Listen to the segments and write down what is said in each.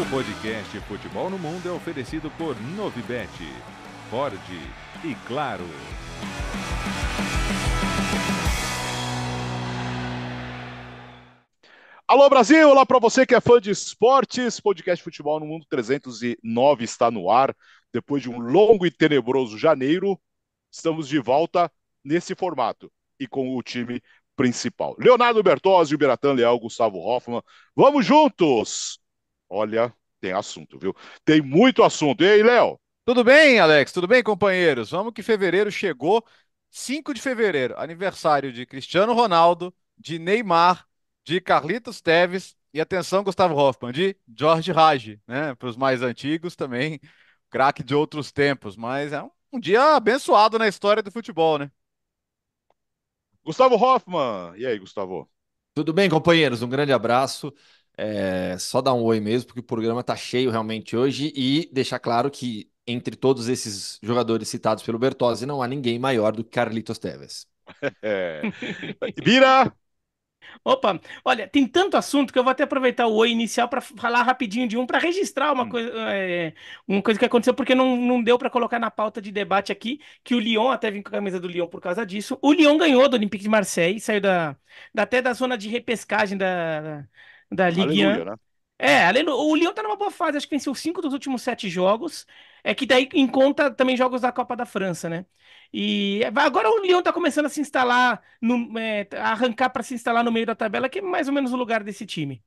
O podcast Futebol no Mundo é oferecido por Novibet, Ford e Claro. Alô Brasil, olá para você que é fã de esportes, podcast Futebol no Mundo 309 está no ar. Depois de um longo e tenebroso janeiro, estamos de volta nesse formato e com o time principal. Leonardo Bertozzi, Beratan, Leal, Gustavo Hoffman. Vamos juntos! Olha, tem assunto, viu? Tem muito assunto. E aí, Léo? Tudo bem, Alex? Tudo bem, companheiros? Vamos que fevereiro chegou, 5 de fevereiro, aniversário de Cristiano Ronaldo, de Neymar, de Carlitos Teves e atenção, Gustavo Hoffmann, de George Hage, né? Para os mais antigos também, craque de outros tempos, mas é um, um dia abençoado na história do futebol, né? Gustavo Hoffmann. E aí, Gustavo? Tudo bem, companheiros? Um grande abraço. É, só dar um oi mesmo, porque o programa está cheio realmente hoje e deixar claro que entre todos esses jogadores citados pelo Bertozzi não há ninguém maior do que Carlitos Tevez. Vira! É. Opa, olha, tem tanto assunto que eu vou até aproveitar o oi inicial para falar rapidinho de um, para registrar uma, hum. coisa, é, uma coisa que aconteceu, porque não, não deu para colocar na pauta de debate aqui, que o Lyon, até vim com a camisa do Lyon por causa disso, o Lyon ganhou do Olympique de Marseille, saiu da, da até da zona de repescagem da, da Ligue 1. Né? É, além do, o Lyon tá numa boa fase, acho que venceu cinco dos últimos sete jogos. É que daí em conta também jogos da Copa da França, né? E agora o Lyon tá começando a se instalar, no, é, arrancar para se instalar no meio da tabela, que é mais ou menos o lugar desse time.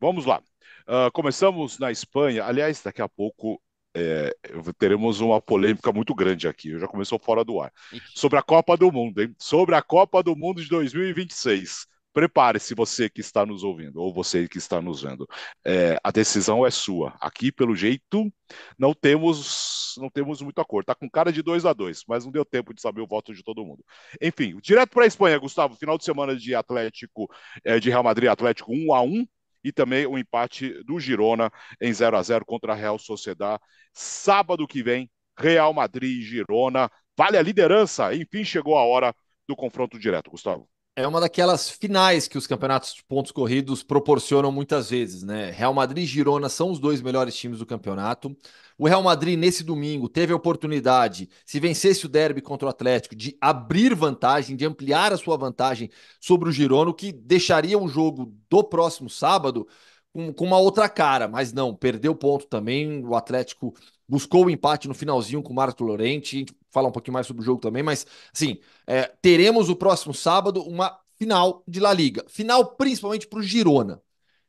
Vamos lá. Uh, começamos na Espanha. Aliás, daqui a pouco é, teremos uma polêmica muito grande aqui. Eu já começou fora do ar. Sobre a Copa do Mundo, hein? Sobre a Copa do Mundo de 2026 prepare-se você que está nos ouvindo ou você que está nos vendo. É, a decisão é sua. Aqui, pelo jeito, não temos não temos muito acordo. Está com cara de 2 a 2 mas não deu tempo de saber o voto de todo mundo. Enfim, direto para a Espanha, Gustavo. Final de semana de Atlético é, de Real Madrid Atlético 1 a 1 e também o empate do Girona em 0 a 0 contra a Real Sociedade. Sábado que vem, Real Madrid e Girona. Vale a liderança. Enfim, chegou a hora do confronto direto, Gustavo é uma daquelas finais que os campeonatos de pontos corridos proporcionam muitas vezes, né? Real Madrid e Girona são os dois melhores times do campeonato. O Real Madrid, nesse domingo, teve a oportunidade, se vencesse o derby contra o Atlético, de abrir vantagem, de ampliar a sua vantagem sobre o Girona, o que deixaria um jogo do próximo sábado com, com uma outra cara, mas não, perdeu ponto também. O Atlético buscou o empate no finalzinho com o Marco Lorente. A gente fala um pouquinho mais sobre o jogo também, mas assim, é, teremos o próximo sábado uma final de La Liga. Final principalmente para o Girona.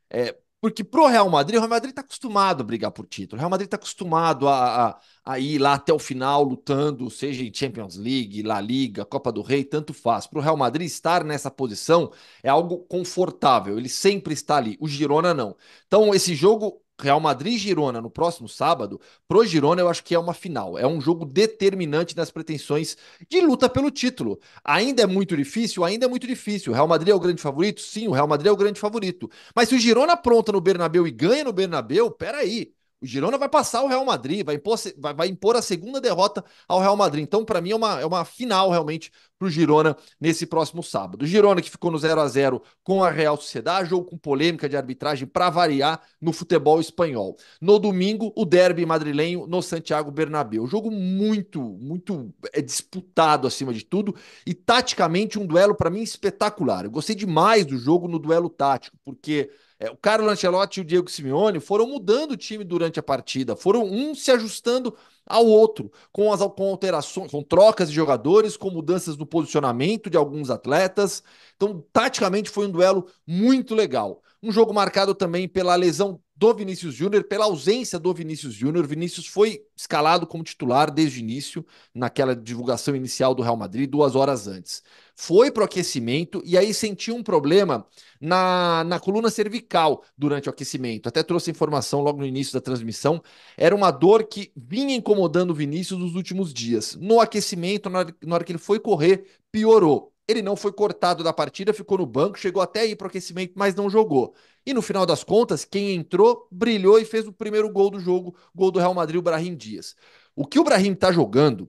É, porque pro Real Madrid, o Real Madrid está acostumado a brigar por título. O Real Madrid está acostumado a, a, a, ir lá até o final lutando, seja em Champions League, La Liga, Copa do Rei, tanto faz. Pro Real Madrid estar nessa posição é algo confortável. Ele sempre está ali. O Girona não. Então esse jogo Real Madrid Girona no próximo sábado, pro Girona eu acho que é uma final. É um jogo determinante nas pretensões de luta pelo título. Ainda é muito difícil? Ainda é muito difícil. O Real Madrid é o grande favorito? Sim, o Real Madrid é o grande favorito. Mas se o Girona apronta no Bernabéu e ganha no Bernabéu, peraí. O Girona vai passar o Real Madrid, vai impor, vai, vai impor a segunda derrota ao Real Madrid. Então, para mim, é uma, é uma final realmente para o Girona nesse próximo sábado. O Girona que ficou no 0 a 0 com a Real Sociedade, jogo com polêmica de arbitragem para variar no futebol espanhol. No domingo, o derby madrilenho no Santiago Bernabéu. Um jogo muito, muito é disputado acima de tudo e taticamente um duelo para mim espetacular. Eu gostei demais do jogo no duelo tático, porque é, o Carlos Ancelotti e o Diego Simeone foram mudando o time durante a partida, foram um se ajustando ao outro, com, as, com alterações, com trocas de jogadores, com mudanças no posicionamento de alguns atletas. Então, taticamente, foi um duelo muito legal. Um jogo marcado também pela lesão do Vinícius Júnior, pela ausência do Vinícius Júnior. Vinícius foi escalado como titular desde o início, naquela divulgação inicial do Real Madrid, duas horas antes foi para o aquecimento e aí sentiu um problema na, na coluna cervical durante o aquecimento. Até trouxe informação logo no início da transmissão. Era uma dor que vinha incomodando o Vinícius nos últimos dias. No aquecimento, na hora, na hora que ele foi correr, piorou. Ele não foi cortado da partida, ficou no banco, chegou até aí para o aquecimento, mas não jogou. E no final das contas, quem entrou, brilhou e fez o primeiro gol do jogo, gol do Real Madrid, o Brahim Dias. O que o Brahim está jogando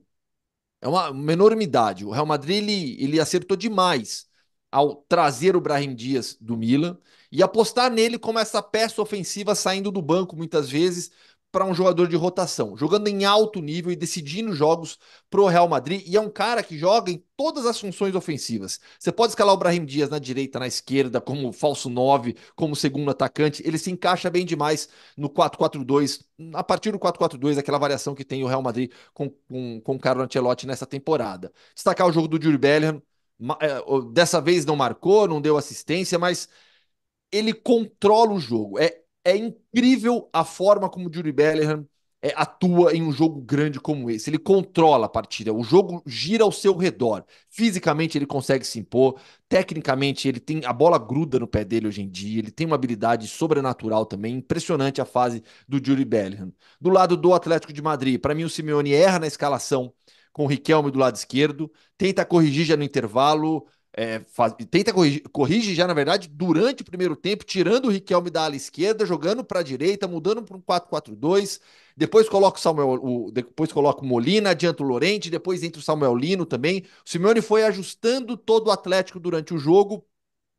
é uma, uma enormidade. O Real Madrid ele, ele acertou demais ao trazer o Brahim Dias do Milan e apostar nele como essa peça ofensiva saindo do banco muitas vezes para um jogador de rotação, jogando em alto nível e decidindo jogos para o Real Madrid, e é um cara que joga em todas as funções ofensivas. Você pode escalar o Brahim Dias na direita, na esquerda, como falso 9, como segundo atacante, ele se encaixa bem demais no 4-4-2, a partir do 4-4-2, aquela variação que tem o Real Madrid com, com, com o Carlo Ancelotti nessa temporada. Destacar o jogo do Júlio Bellingham, é, dessa vez não marcou, não deu assistência, mas ele controla o jogo. É é incrível a forma como o Judy Bellingham é, atua em um jogo grande como esse. Ele controla a partida, o jogo gira ao seu redor. Fisicamente ele consegue se impor, tecnicamente ele tem a bola gruda no pé dele hoje em dia, ele tem uma habilidade sobrenatural também, impressionante a fase do Jury Bellingham. Do lado do Atlético de Madrid, para mim o Simeone erra na escalação com o Riquelme do lado esquerdo, tenta corrigir já no intervalo, é, faz, tenta corrigir, corrige já, na verdade, durante o primeiro tempo, tirando o Riquelme da ala esquerda, jogando para a direita, mudando para um 4-4-2. Depois coloca o Samuel, o, depois coloca o Molina, adianta o Lorente, depois entra o Samuel Lino também. O Simeone foi ajustando todo o Atlético durante o jogo.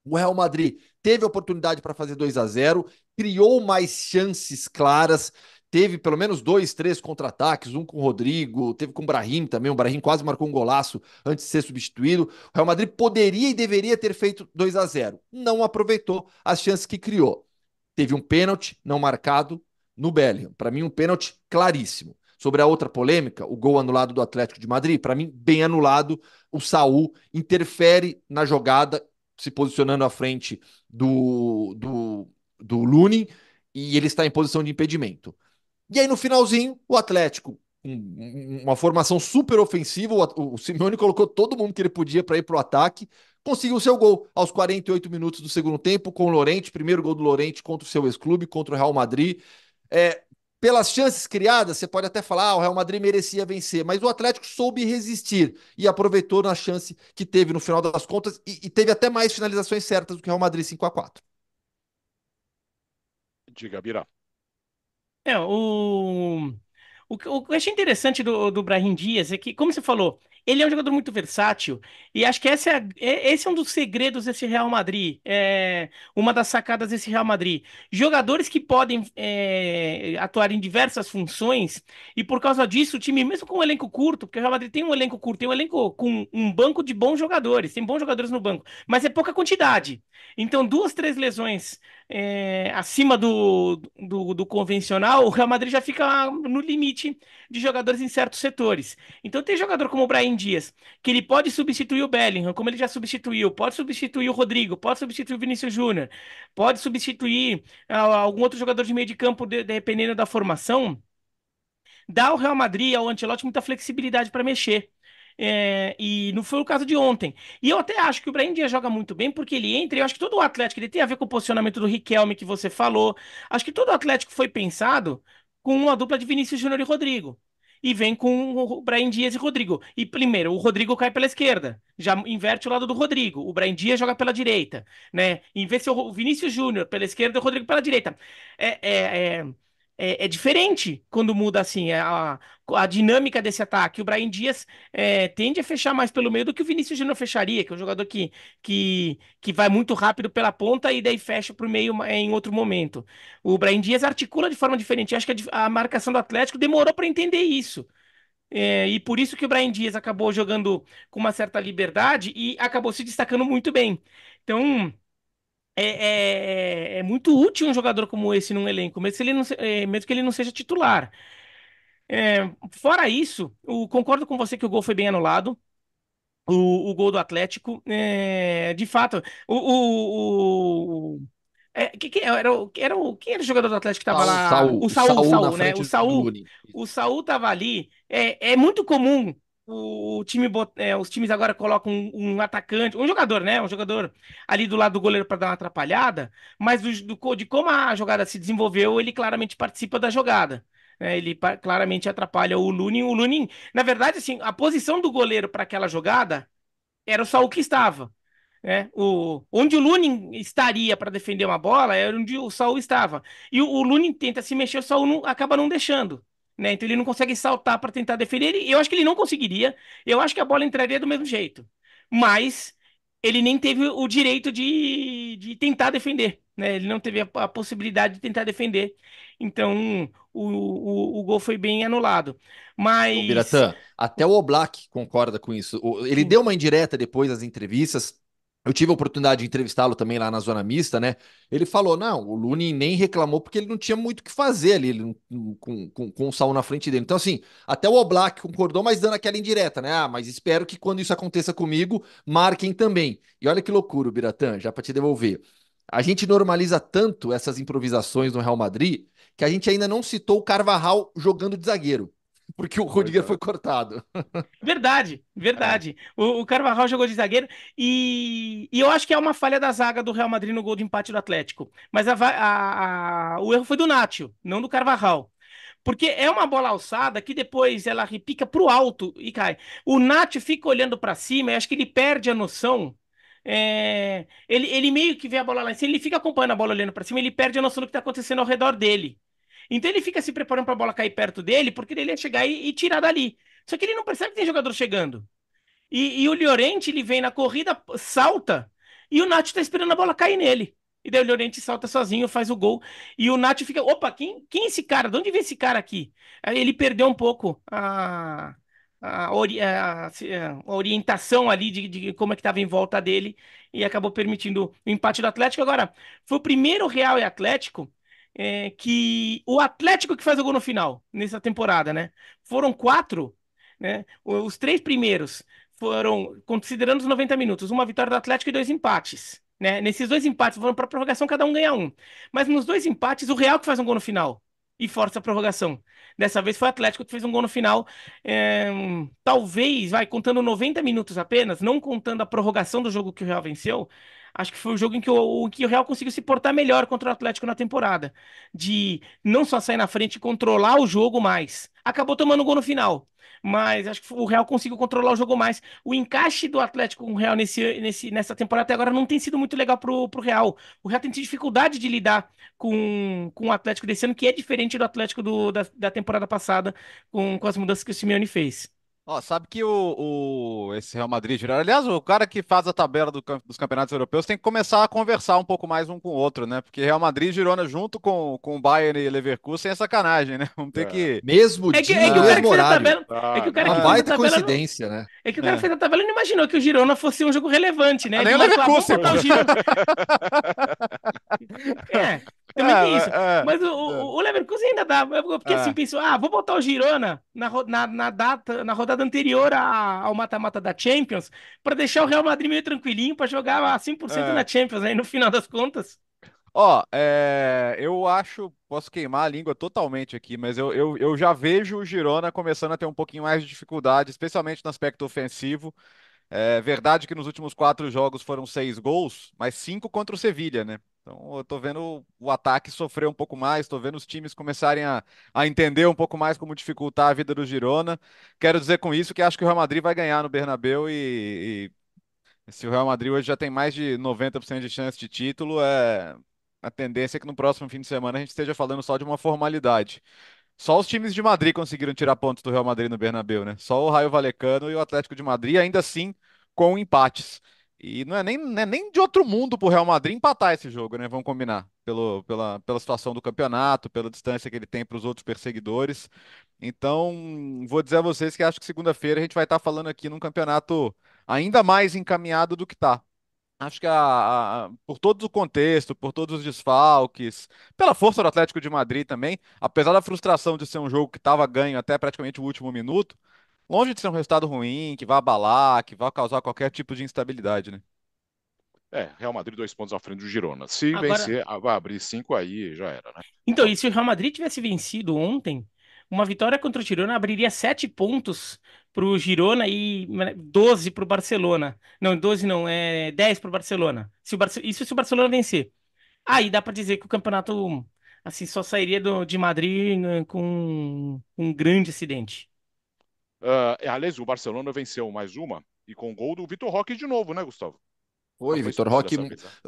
O Real Madrid teve oportunidade para fazer 2 a 0, criou mais chances claras, teve pelo menos dois, três contra-ataques, um com o Rodrigo, teve com o Brahim também, o Brahim quase marcou um golaço antes de ser substituído. O Real Madrid poderia e deveria ter feito 2 a 0 não aproveitou as chances que criou. Teve um pênalti não marcado no Bellingham, para mim um pênalti claríssimo. Sobre a outra polêmica, o gol anulado do Atlético de Madrid, para mim bem anulado, o Saul interfere na jogada, se posicionando à frente do do do Lunin e ele está em posição de impedimento. E aí, no finalzinho, o Atlético, uma formação super ofensiva, o, o Simeone colocou todo mundo que ele podia para ir para o ataque, conseguiu seu gol aos 48 minutos do segundo tempo com o Lorente, primeiro gol do Lorente contra o seu ex-clube, contra o Real Madrid. É, pelas chances criadas, você pode até falar, ah, o Real Madrid merecia vencer, mas o Atlético soube resistir e aproveitou na chance que teve no final das contas e, e teve até mais finalizações certas do que o Real Madrid 5 a 4 Diga, Bira. É, o, o, que o que eu achei interessante do, do Brahim Dias é que, como você falou, ele é um jogador muito versátil e acho que esse é é, esse é um dos segredos desse Real Madrid, é, uma das sacadas desse Real Madrid. Jogadores que podem é, atuar em diversas funções e por causa disso o time, mesmo com um elenco curto, porque o Real Madrid tem um elenco curto, tem um elenco com um banco de bons jogadores, tem bons jogadores no banco, mas é pouca quantidade. Então duas, três lesões é, acima do, do, do, convencional, o Real Madrid já fica no limite de jogadores em certos setores. Então tem jogador como o Brian Dias, que ele pode substituir o Bellingham, como ele já substituiu, pode substituir o Rodrigo, pode substituir o Vinícius Júnior, pode substituir algum outro jogador de meio de campo, dependendo da formação. Dá ao Real Madrid, ao Ancelotti, muita flexibilidade para mexer. É, e não foi o caso de ontem. E eu até acho que o Brahim Dias joga muito bem, porque ele entra, eu acho que todo o Atlético ele tem a ver com o posicionamento do Riquelme que você falou. Acho que todo o Atlético foi pensado com uma dupla de Vinícius Júnior e Rodrigo. E vem com o Brahim Dias e Rodrigo. E primeiro, o Rodrigo cai pela esquerda. Já inverte o lado do Rodrigo. O Brahim Dias joga pela direita. né Em vez de o Vinícius Júnior pela esquerda e o Rodrigo pela direita. é, é... é é, é diferente quando muda assim é, a, a dinâmica desse ataque. O Brian Dias é, tende a fechar mais pelo meio do que o Vinícius Júnior fecharia, que é um jogador que, que, que vai muito rápido pela ponta e daí fecha para o meio em outro momento. O Brian Dias articula de forma diferente. Eu acho que a, a marcação do Atlético demorou para entender isso. É, e por isso que o Brian Dias acabou jogando com uma certa liberdade e acabou se destacando muito bem. Então, é, é, é, é, muito útil um jogador como esse num elenco, mesmo, se ele não, é, mesmo que ele não seja titular. É, fora isso, eu concordo com você que o gol foi bem anulado. O, o gol do Atlético, de fato, o, o, o é, que, que era, o, era quem era o jogador do Atlético que estava lá? Saul, o Saul, Saul, Saul né? O Saul, o Saul tava ali. É, é muito comum o time é, os times agora colocam um, um, atacante, um jogador, né? Um jogador ali do lado do goleiro para dar uma atrapalhada, mas do, do, de como a jogada se desenvolveu, ele claramente participa da jogada. Né? Ele claramente atrapalha o Lunin. O Lunin, na verdade, assim, a posição do goleiro para aquela jogada era só o que estava. Né? O, onde o Lunin estaria para defender uma bola era onde o Saul estava. E o, o Lunin tenta se mexer, o Saul não, acaba não deixando. Né? Então ele não consegue saltar para tentar defender. Eu acho que ele não conseguiria. Eu acho que a bola entraria do mesmo jeito. Mas ele nem teve o direito de, de tentar defender. Né? Ele não teve a, a, possibilidade de tentar defender. Então o, o, o gol foi bem anulado. Mas. Biratã, até o Oblak concorda com isso. Ele deu uma indireta depois das entrevistas, eu tive a oportunidade de entrevistá-lo também lá na Zona Mista, né? Ele falou: não, o Lune nem reclamou porque ele não tinha muito o que fazer ali ele, com, com, com o Saul na frente dele. Então, assim, até o Oblak concordou, mas dando aquela indireta, né? Ah, mas espero que quando isso aconteça comigo, marquem também. E olha que loucura, Biratã, já para te devolver. A gente normaliza tanto essas improvisações no Real Madrid que a gente ainda não citou o Carvajal jogando de zagueiro porque o Rodrigo é. foi cortado. Verdade, verdade. É. O, o, Carvajal jogou de zagueiro e, e, eu acho que é uma falha da zaga do Real Madrid no gol de empate do Atlético. Mas a, a, a, o erro foi do Natio não do Carvajal. Porque é uma bola alçada que depois ela repica para o alto e cai. O Natio fica olhando para cima e acho que ele perde a noção é, ele, ele, meio que vê a bola lá em cima, ele fica acompanhando a bola olhando para cima, ele perde a noção do que está acontecendo ao redor dele. Então ele fica se preparando para a bola cair perto dele, porque ele ia chegar e, e, tirar dali. Só que ele não percebe que tem jogador chegando. E, e o Llorente, ele vem na corrida, salta, e o Nath está esperando a bola cair nele. E daí o Llorente salta sozinho, faz o gol. E o Nath fica, opa, quem, quem é esse cara? De onde vem esse cara aqui? Aí ele perdeu um pouco a, a, ori, a, a orientação ali de, de como é que estava em volta dele e acabou permitindo o empate do Atlético. Agora, foi o primeiro Real e Atlético é, que o Atlético que faz o gol no final, nessa temporada, né? Foram quatro, né? Os três primeiros foram, considerando os 90 minutos, uma vitória do Atlético e dois empates. Né? Nesses dois empates foram para prorrogação, cada um ganha um. Mas nos dois empates, o Real que faz um gol no final e força a prorrogação. Dessa vez foi o Atlético que fez um gol no final. É, talvez, vai, contando 90 minutos apenas, não contando a prorrogação do jogo que o Real venceu, Acho que foi o jogo em que o, que o Real conseguiu se portar melhor contra o Atlético na temporada. De não só sair na frente e controlar o jogo mais. Acabou tomando gol no final. Mas acho que o Real conseguiu controlar o jogo mais. O encaixe do Atlético com o Real nesse, nesse, nessa temporada até agora não tem sido muito legal pro, pro Real. O Real tem tido dificuldade de lidar com, com o Atlético desse ano, que é diferente do Atlético do, da, da temporada passada, com, com as mudanças que o Simeone fez. Ó, sabe que o, o- esse Real Madrid, aliás, o cara que faz a tabela do dos campeonatos europeus tem que começar a conversar um pouco mais um com o outro, né? Porque Real Madrid e Girona junto com, com o Bayern e Leverkusen é sacanagem, né? Vamos ter É. que. Mesmo É que, é dia, que o cara mesmo que fez a horário. tabela. Ah, é que o cara que fez a baita tabela não. coincidência, né? É que o cara é. que fez a tabela não imaginou que o Girona fosse um jogo relevante, né? Ah, nem o ah, vamos Leverkusen, botar o Girona. É. Também ah, tem isso. Ah, Mas o, ah. o é. Leverkusen ainda dá. Porque assim, pensou, ah, vou botar o Girona na, na, na data, na rodada anterior a, ao mata-mata da Champions, para deixar o Real Madrid meio tranquilinho para jogar a 100% na Champions aí no final das contas. Ó, oh, é, eu acho, posso queimar a língua totalmente aqui, mas eu, eu, eu já vejo o Girona começando a ter um pouquinho mais de dificuldade, especialmente no aspecto ofensivo. É verdade que nos últimos quatro jogos foram seis gols, mas cinco contra o Sevilha, né? Então eu tô vendo o ataque sofrer um pouco mais, tô vendo os times começarem a, a entender um pouco mais como dificultar a vida do Girona. Quero dizer com isso que acho que o Real Madrid vai ganhar no Bernabeu e, e se o Real Madrid hoje já tem mais de 90% de chance de título, é, a tendência é que no próximo fim de semana a gente esteja falando só de uma formalidade. Só os times de Madrid conseguiram tirar pontos do Real Madrid no Bernabéu, né? Só o Raio Valecano e o Atlético de Madrid, ainda assim com empates. E não é nem, não é nem de outro mundo para o Real Madrid empatar esse jogo, né? Vamos combinar. Pelo, pela, pela situação do campeonato, pela distância que ele tem para os outros perseguidores. Então, vou dizer a vocês que acho que segunda-feira a gente vai estar tá falando aqui num campeonato ainda mais encaminhado do que tá. Acho que a, a- por todo o contexto, por todos os desfalques, pela força do Atlético de Madrid também, apesar da frustração de ser um jogo que estava ganho até praticamente o último minuto, longe de ser um resultado ruim, que vai abalar, que vai causar qualquer tipo de instabilidade, né? É, Real Madrid dois pontos à frente do Girona. Se Agora, vencer, vai abrir cinco aí, já era, né? então, e se o Real Madrid tivesse vencido ontem, uma vitória contra o Girona abriria sete pontos para o Girona e 12 para o Barcelona. Não, 12 não, é 10 para o Barcelona. Se o Isso se o Barcelona vencer. Aí dá para dizer que o campeonato assim só sairia do, de Madrid né, com um grande acidente. Uh, aliás, o Barcelona venceu mais uma e com o gol do Vitor Roque de novo, né, Gustavo? Foi, Vitor Roque.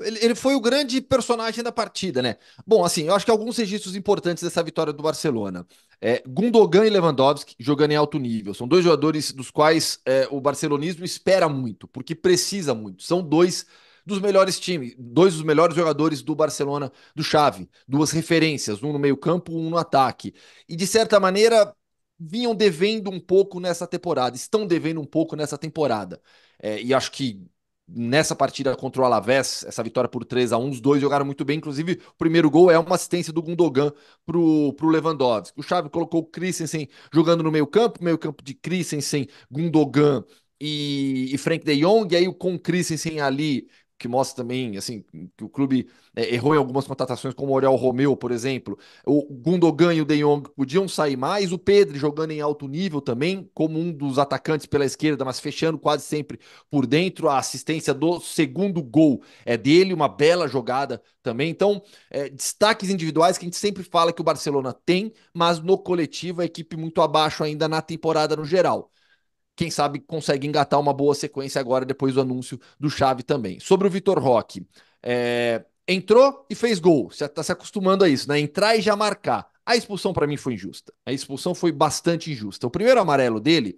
Ele, ele, foi o grande personagem da partida, né? Bom, assim, eu acho que alguns registros importantes dessa vitória do Barcelona. É, Gundogan e Lewandowski jogando em alto nível. São dois jogadores dos quais é, o barcelonismo espera muito, porque precisa muito. São dois dos melhores times, dois dos melhores jogadores do Barcelona do Xavi. Duas referências, um no meio-campo, um no ataque. E de certa maneira, vinham devendo um pouco nessa temporada, estão devendo um pouco nessa temporada. É, e acho que nessa partida contra o Alavés, essa vitória por 3 a 1 os dois jogaram muito bem, inclusive o primeiro gol é uma assistência do Gundogan para o Lewandowski. O Xavi colocou o Christensen jogando no meio campo, meio campo de Christensen, Gundogan e, e Frank de Jong, e aí com o Christensen ali que mostra também assim que o clube é, errou em algumas contratações, como o Aurel Romeu, por exemplo. O Gundogan e o De Jong podiam sair mais, o Pedro jogando em alto nível também, como um dos atacantes pela esquerda, mas fechando quase sempre por dentro. A assistência do segundo gol é dele, uma bela jogada também. Então, é, destaques individuais que a gente sempre fala que o Barcelona tem, mas no coletivo a equipe muito abaixo ainda na temporada no geral quem sabe consegue engatar uma boa sequência agora depois do anúncio do Chave também. Sobre o Vitor Roque, é... entrou e fez gol. Você está se acostumando a isso, né? Entrar e já marcar. A expulsão para mim foi injusta. A expulsão foi bastante injusta. O primeiro amarelo dele,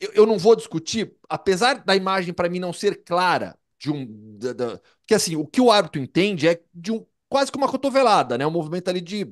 eu, eu não vou discutir, apesar da imagem para mim não ser clara de um, da, da... porque assim o que o árbitro entende é de um quase que uma cotovelada, né? Um movimento ali de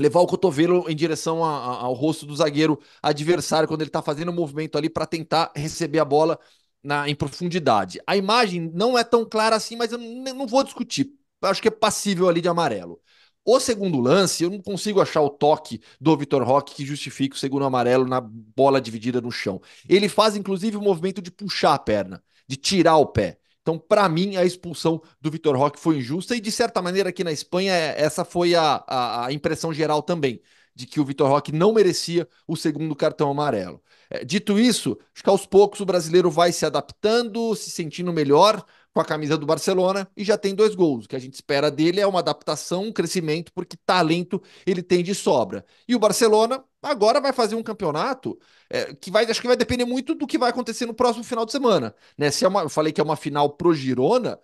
levar o cotovelo em direção a, a, ao rosto do zagueiro adversário quando ele está fazendo o um movimento ali para tentar receber a bola na, em profundidade. A imagem não é tão clara assim, mas eu não vou discutir. Acho que é passível ali de amarelo. O segundo lance, eu não consigo achar o toque do Vitor Roque que justifique o segundo amarelo na bola dividida no chão. Ele faz, inclusive, o movimento de puxar a perna, de tirar o pé. Então, para mim, a expulsão do Vitor Roque foi injusta e, de certa maneira, aqui na Espanha, é, essa foi a, a, impressão geral também, de que o Vitor Roque não merecia o segundo cartão amarelo. É, dito isso, acho que aos poucos o brasileiro vai se adaptando, se sentindo melhor com a camisa do Barcelona e já tem dois gols. O que a gente espera dele é uma adaptação, um crescimento, porque talento ele tem de sobra. E o Barcelona agora vai fazer um campeonato é, que vai, acho que vai depender muito do que vai acontecer no próximo final de semana. Né? Se é uma, eu falei que é uma final pro Girona,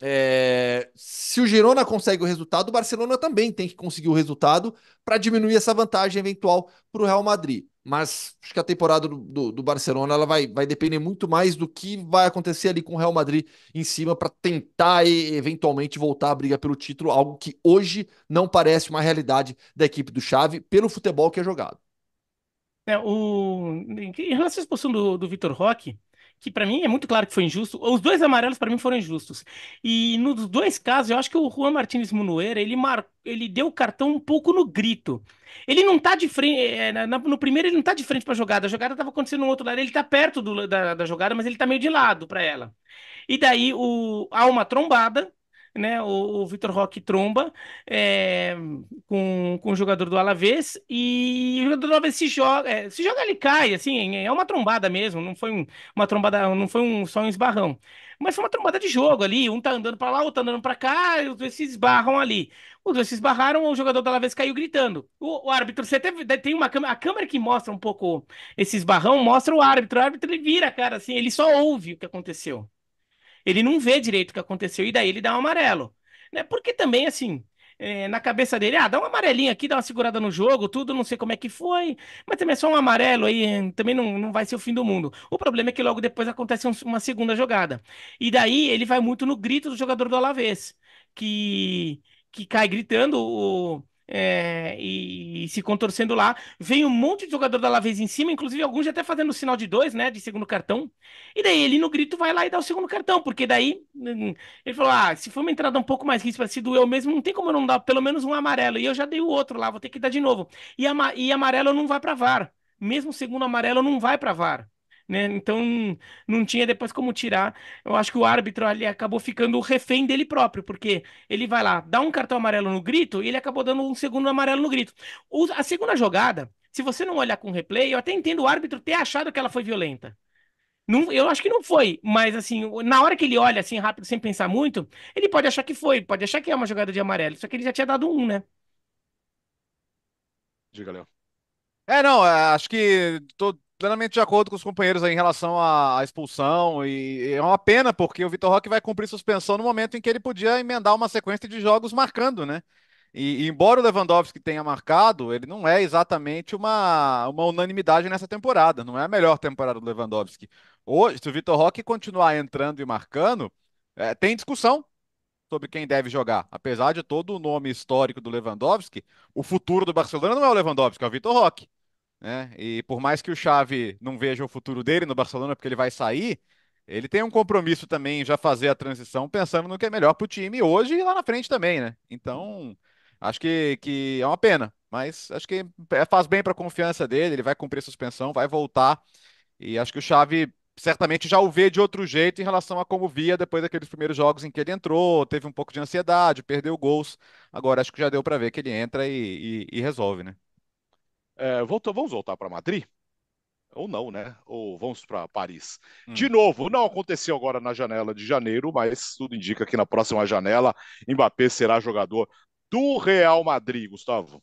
é, se o Girona consegue o resultado, o Barcelona também tem que conseguir o resultado para diminuir essa vantagem eventual para o Real Madrid mas acho que a temporada do, do, Barcelona ela vai, vai depender muito mais do que vai acontecer ali com o Real Madrid em cima para tentar e, eventualmente voltar a briga pelo título, algo que hoje não parece uma realidade da equipe do Xavi pelo futebol que é jogado. É, o... Em relação à expulsão do, do Vitor Roque, que para mim é muito claro que foi injusto. Os dois amarelos para mim foram injustos. E nos dois casos, eu acho que o Juan Martins Munoeira, ele mar... ele deu o cartão um pouco no grito. Ele não tá de frente, eh, é, na... no primeiro ele não tá de frente para a jogada, a jogada tava acontecendo no outro lado, ele tá perto do... da... da jogada, mas ele tá meio de lado para ela. E daí o há uma trombada né? O, o Vitor Roque tromba é, com, com o jogador do Alavés e o jogador do Alavés se joga, é, se joga ele cai, assim, é uma trombada mesmo, não foi um, uma trombada, não foi um, só um esbarrão. Mas foi uma trombada de jogo ali, um tá andando para lá, outro tá andando para cá, e os dois se esbarram ali. Os dois se esbarraram, o jogador do Alavés caiu gritando. O, o árbitro, você até tem uma câmera, a câmera que mostra um pouco esse esbarrão, mostra o árbitro, o árbitro ele vira, cara, assim, ele só ouve o que aconteceu ele não vê direito o que aconteceu e daí ele dá um amarelo. Né? Porque também, assim, é, na cabeça dele, ah, dá uma amarelinha aqui, dá uma segurada no jogo, tudo, não sei como é que foi, mas também é só um amarelo aí, também não, não vai ser o fim do mundo. O problema é que logo depois acontece um, uma segunda jogada. E daí ele vai muito no grito do jogador do Alavés, que, que cai gritando o é, e, e, se contorcendo lá. Vem um monte de jogador da Lavez em cima, inclusive alguns já até fazendo o sinal de dois, né? De segundo cartão. E daí ele no grito vai lá e dá o segundo cartão, porque daí hum, ele falou: ah, se for uma entrada um pouco mais ríspida, se doeu mesmo, não tem como eu não dar pelo menos um amarelo. E eu já dei o outro lá, vou ter que dar de novo. E, ama e amarelo não vai pra VAR. Mesmo segundo amarelo não vai pra VAR né? Então não tinha depois como tirar. Eu acho que o árbitro ali acabou ficando refém dele próprio, porque ele vai lá, dá um cartão amarelo no grito e ele acabou dando um segundo amarelo no grito. O, a segunda jogada, se você não olhar com replay, eu até entendo o árbitro ter achado que ela foi violenta. Não, eu acho que não foi, mas assim, na hora que ele olha assim rápido, sem pensar muito, ele pode achar que foi, pode achar que é uma jogada de amarelo, só que ele já tinha dado um, né? Diga, Léo. É, não, é, acho que tô, plenamente de acordo com os companheiros em relação à, expulsão. E é uma pena, porque o Vitor Roque vai cumprir suspensão no momento em que ele podia emendar uma sequência de jogos marcando, né? E, e embora o Lewandowski tenha marcado, ele não é exatamente uma, uma unanimidade nessa temporada. Não é a melhor temporada do Lewandowski. Hoje, se o Vitor Roque continuar entrando e marcando, é, tem discussão sobre quem deve jogar. Apesar de todo o nome histórico do Lewandowski, o futuro do Barcelona não é o Lewandowski, é o Vitor Roque. Né? E por mais que o Xavi não veja o futuro dele no Barcelona, porque ele vai sair, ele tem um compromisso também já fazer a transição pensando no que é melhor para o time hoje e lá na frente também, né? Então, acho que, que é uma pena, mas acho que é, faz bem para a confiança dele, ele vai cumprir a suspensão, vai voltar, e acho que o Xavi certamente já o vê de outro jeito em relação a como via depois daqueles primeiros jogos em que ele entrou, teve um pouco de ansiedade, perdeu gols, agora acho que já deu para ver que ele entra e, e, e resolve, né? É, voltou, vamos voltar para Madrid? Ou não, né? Ou vamos para Paris. Hum. De novo, não aconteceu agora na janela de janeiro, mas tudo indica que na próxima janela Mbappé será jogador do Real Madrid, Gustavo.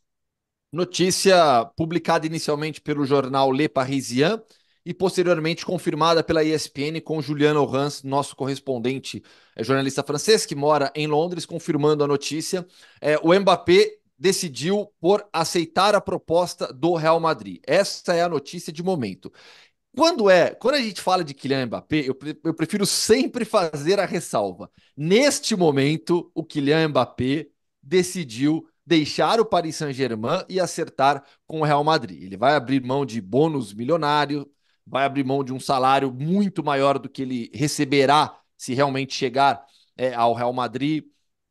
Notícia publicada inicialmente pelo jornal Le Parisien e posteriormente confirmada pela ESPN com Juliano Hans, nosso correspondente, é jornalista francês que mora em Londres, confirmando a notícia. É, o Mbappé decidiu por aceitar a proposta do Real Madrid. Essa é a notícia de momento. Quando é, quando a gente fala de Kylian Mbappé, eu, eu prefiro sempre fazer a ressalva. Neste momento, o Kylian Mbappé decidiu deixar o Paris Saint-Germain e acertar com o Real Madrid. Ele vai abrir mão de bônus milionário, vai abrir mão de um salário muito maior do que ele receberá se realmente chegar é, ao Real Madrid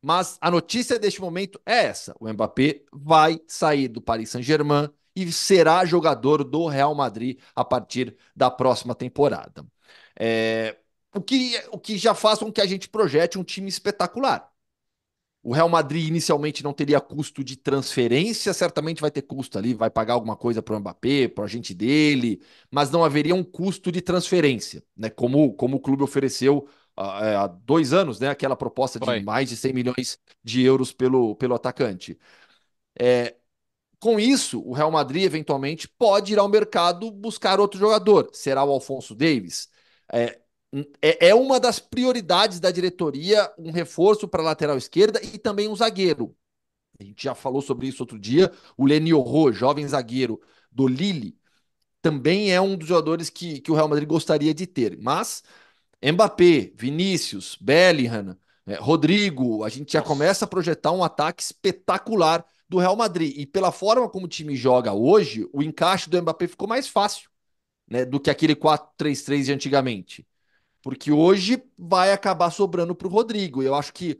mas a notícia deste momento é essa: o Mbappé vai sair do Paris Saint-Germain e será jogador do Real Madrid a partir da próxima temporada. É, o, que, o que já faz com que a gente projete um time espetacular. O Real Madrid inicialmente não teria custo de transferência, certamente vai ter custo ali, vai pagar alguma coisa para o Mbappé, para o agente dele, mas não haveria um custo de transferência, né? Como, como o clube ofereceu é, há dois anos, né? Aquela proposta de mais de 100 milhões de euros pelo, pelo atacante. É, com isso, o Real Madrid eventualmente pode ir ao mercado buscar outro jogador. Será o Alfonso Davis? É, é, é uma das prioridades da diretoria um reforço para a lateral esquerda e também um zagueiro. A gente já falou sobre isso outro dia. O Leniorro, jovem zagueiro do Lille, também é um dos jogadores que, que o Real Madrid gostaria de ter. Mas Mbappé, Vinícius, Bellingham, né, Rodrigo, a gente já começa a projetar um ataque espetacular do Real Madrid. E pela forma como o time joga hoje, o encaixe do Mbappé ficou mais fácil né, do que aquele 4-3-3 de antigamente. Porque hoje vai acabar sobrando para o Rodrigo. Eu acho que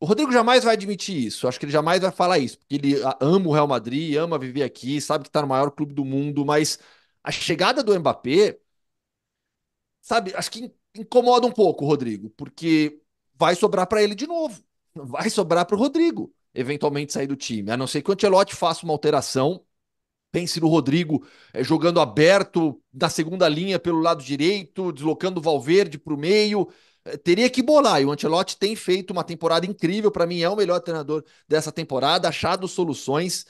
o Rodrigo jamais vai admitir isso. Acho que ele jamais vai falar isso. Porque ele ama o Real Madrid, ama viver aqui, sabe que está no maior clube do mundo. Mas a chegada do Mbappé, sabe, acho que incomoda um pouco o Rodrigo, porque vai sobrar para ele de novo. Vai sobrar para o Rodrigo, eventualmente sair do time. A não ser que o Antelote faça uma alteração, pense no Rodrigo é, jogando aberto na segunda linha pelo lado direito, deslocando o Valverde para o meio. É, teria que bolar, e o Antelote tem feito uma temporada incrível, para mim é o melhor treinador dessa temporada, achado soluções.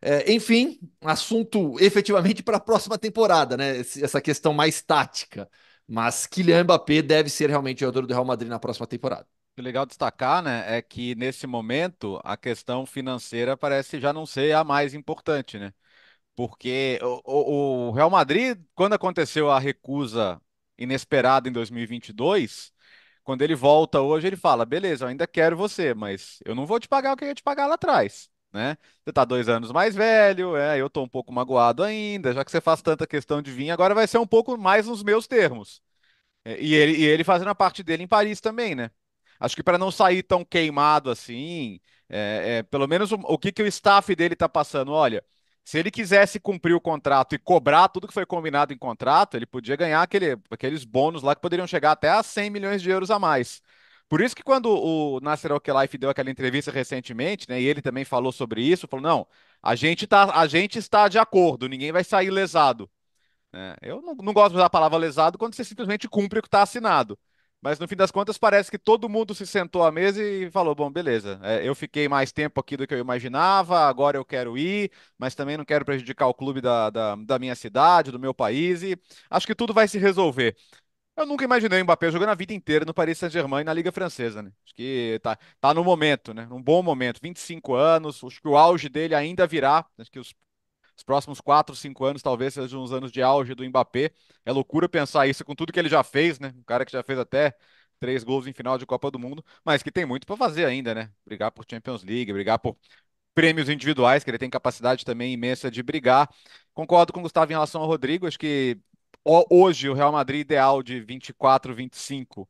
É, enfim, assunto efetivamente para a próxima temporada, né? Essa questão mais tática. Mas Kylian Mbappé deve ser realmente o jogador do Real Madrid na próxima temporada. O é legal destacar, né, é que nesse momento a questão financeira parece já não ser a mais importante, né? Porque o, o, o Real Madrid, quando aconteceu a recusa inesperada em 2022, quando ele volta hoje, ele fala: beleza, eu ainda quero você, mas eu não vou te pagar o que eu ia te pagar lá atrás né? Você está dois anos mais velho, é, eu estou um pouco magoado ainda, já que você faz tanta questão de vir, agora vai ser um pouco mais nos meus termos. É, e ele, e ele fazendo a parte dele em Paris também, né? Acho que para não sair tão queimado assim, é, é, pelo menos o, o, que, que o staff dele está passando, olha, se ele quisesse cumprir o contrato e cobrar tudo que foi combinado em contrato, ele podia ganhar aquele, aqueles bônus lá que poderiam chegar até a 100 milhões de euros a mais. Por isso que quando o Nasser al deu aquela entrevista recentemente, né, e ele também falou sobre isso, falou, não, a gente, tá, a gente está de acordo, ninguém vai sair lesado. É, eu não, não, gosto de usar a palavra lesado quando você simplesmente cumpre o que está assinado. Mas no fim das contas parece que todo mundo se sentou à mesa e falou, bom, beleza, é, eu fiquei mais tempo aqui do que eu imaginava, agora eu quero ir, mas também não quero prejudicar o clube da, da, da minha cidade, do meu país, e acho que tudo vai se resolver. Eu nunca imaginei o Mbappé jogando a vida inteira no Paris Saint-Germain na Liga Francesa, né? Acho que tá, tá no momento, né? Num bom momento. 25 anos, acho que o auge dele ainda virá. Acho que os, os próximos 4, 5 anos talvez sejam uns anos de auge do Mbappé. É loucura pensar isso com tudo que ele já fez, né? Um cara que já fez até três gols em final de Copa do Mundo, mas que tem muito para fazer ainda, né? Brigar por Champions League, brigar por prêmios individuais, que ele tem capacidade também imensa de brigar. Concordo com o Gustavo em relação ao Rodrigo, acho que hoje o Real Madrid ideal de 24, 25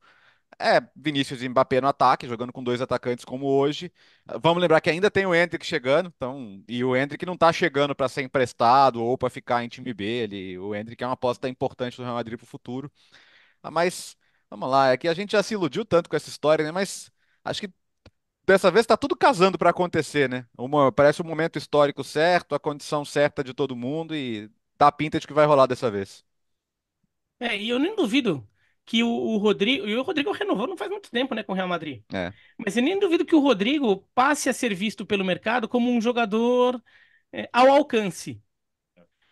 é Vinícius e Mbappé no ataque, jogando com dois atacantes como hoje. Vamos lembrar que ainda tem o Hendrick chegando, então, e o Hendrick não está chegando para ser emprestado ou para ficar em time B, ele, o Hendrick é uma aposta importante do Real Madrid para o futuro. Ah, mas vamos lá, é que a gente já se iludiu tanto com essa história, né? Mas acho que dessa vez está tudo casando para acontecer, né? Uma, parece o um momento histórico certo, a condição certa de todo mundo e dá pinta de que vai rolar dessa vez. É, e eu nem duvido que o, o Rodrigo. E o Rodrigo renovou não faz muito tempo, né, com o Real Madrid. É. Mas eu nem duvido que o Rodrigo passe a ser visto pelo mercado como um jogador é, ao alcance.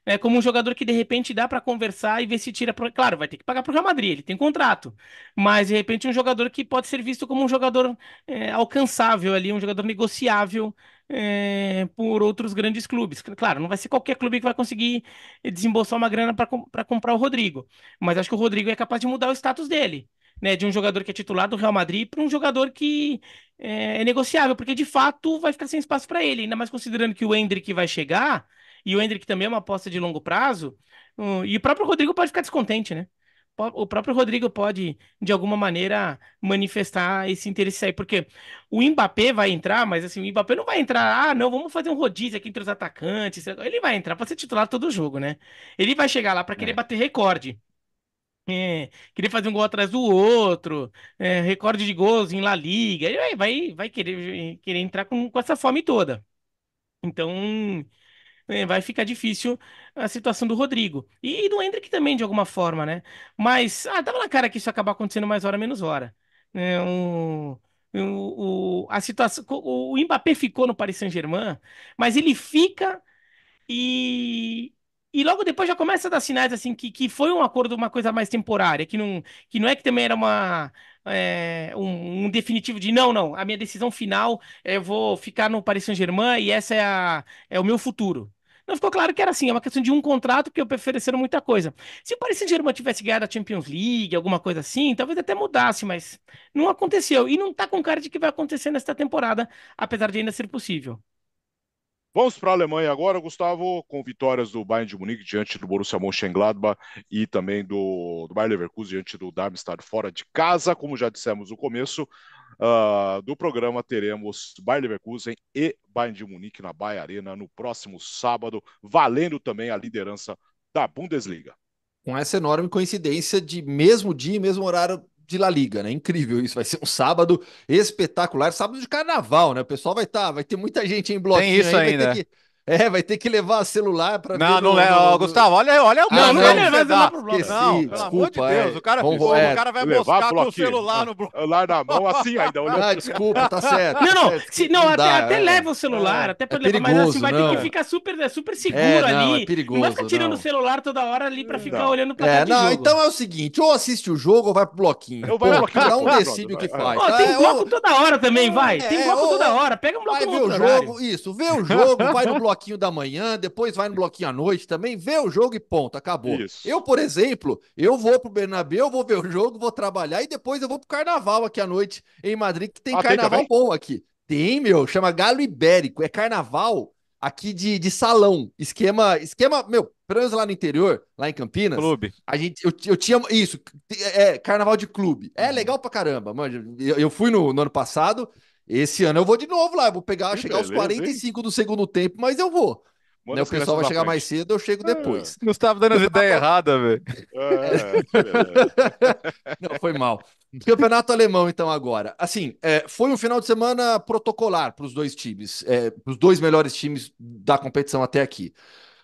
É como um jogador que de repente dá para conversar e ver se tira. Pro... Claro, vai ter que pagar para o Real Madrid, ele tem contrato. Mas de repente um jogador que pode ser visto como um jogador é, alcançável ali, um jogador negociável é, por outros grandes clubes. Claro, não vai ser qualquer clube que vai conseguir desembolsar uma grana para comprar o Rodrigo, mas acho que o Rodrigo é capaz de mudar o status dele. Né, de um jogador que é titular do Real Madrid para um jogador que é, é, negociável, porque de fato vai ficar sem espaço para ele, ainda mais considerando que o Hendrick vai chegar, e o Hendrick também é uma aposta de longo prazo, hum, e o próprio Rodrigo pode ficar descontente, né? o próprio Rodrigo pode, de alguma maneira, manifestar esse interesse aí, porque o Mbappé vai entrar, mas assim, o Mbappé não vai entrar, ah, não, vamos fazer um rodízio aqui entre os atacantes. Ele vai entrar para ser titular todo o jogo, né? Ele vai chegar lá para querer é. bater recorde. É, querer fazer um gol atrás do outro, é, recorde de gols em La Liga. Ele vai, vai, vai querer, querer entrar com, com essa fome toda. Então, é, vai ficar difícil a situação do Rodrigo. E, do Hendrick também, de alguma forma, né? Mas, ah, tava na cara que isso acabar acontecendo mais hora, menos hora. É, o, o, a situação, o, o Mbappé ficou no Paris Saint-Germain, mas ele fica e, e logo depois já começa a dar sinais assim que, que foi um acordo, uma coisa mais temporária, que não, que não é que também era uma é, um, um, definitivo de não, não, a minha decisão final é eu vou ficar no Paris Saint-Germain e essa é, a, é o meu futuro. Não ficou claro que era assim, é uma questão de um contrato porque ofereceram muita coisa. Se o Paris Saint-Germain tivesse ganhado a Champions League, alguma coisa assim, talvez até mudasse, mas não aconteceu. E não está com cara de que vai acontecer nesta temporada, apesar de ainda ser possível. Vamos para a Alemanha agora, Gustavo, com vitórias do Bayern de Munique diante do Borussia Mönchengladbach e também do, do Bayern Leverkusen diante do Darmstadt fora de casa. Como já dissemos no começo, uh, do programa teremos Bayer Leverkusen e Bayern de Munique na Baia Arena no próximo sábado, valendo também a liderança da Bundesliga. Com essa enorme coincidência de mesmo dia e mesmo horário de La Liga, né? Incrível isso, vai ser um sábado espetacular, sábado de carnaval, né? O pessoal vai estar, tá, vai ter muita gente em bloquinho Tem isso aí, ainda. Vai ter que né? É, vai ter que levar celular para Não, não leva. É, Gustavo, olha, olha o ah, Não, não vai levar celular pro bloco. não, pelo amor de é. Deus, o cara o é. cara vai buscar com o celular no bloco. Celular na mão, assim ainda. Então, ah, desculpa, tá certo. Não, não, tá se, não, até, leva o celular, até para levar, mas assim vai ter que ficar super, super seguro ali. É perigoso, não vai ficar tirando o celular toda hora ali para ficar olhando pra é, não, então é o seguinte, ou assiste o jogo ou vai pro bloquinho. Eu vou pro bloquinho. um decide o que faz. Tem bloco toda hora também, vai. Tem bloco toda hora. Pega um bloco no outro jogo. Isso, vê o jogo, vai no bloco bloquinho da manhã, depois vai no bloquinho à noite também, vê o jogo e ponto, acabou. Isso. Eu, por exemplo, eu vou pro Bernabéu, vou ver o jogo, vou trabalhar e depois eu vou pro carnaval aqui à noite em Madrid, que tem ah, carnaval tem bom aqui. Tem, meu, chama Galo Ibérico, é carnaval aqui de, de salão, esquema, esquema, meu, pelo menos lá no interior, lá em Campinas. Clube. A gente, eu, eu tinha, isso, é, carnaval de clube. É uhum. legal pra caramba, mano, eu, eu fui no, no ano passado, esse ano eu vou de novo lá, eu vou pegar, chegar beleza, aos 45 hein? do segundo tempo, mas eu vou. Né, o pessoal vai chegar frente. mais cedo, eu chego é. depois. depois. Gustavo dando as ideias erradas, velho. É, Não, foi mal. Campeonato alemão, então, agora. Assim, é, foi um final de semana protocolar para os dois times, é, para os dois melhores times da competição até aqui.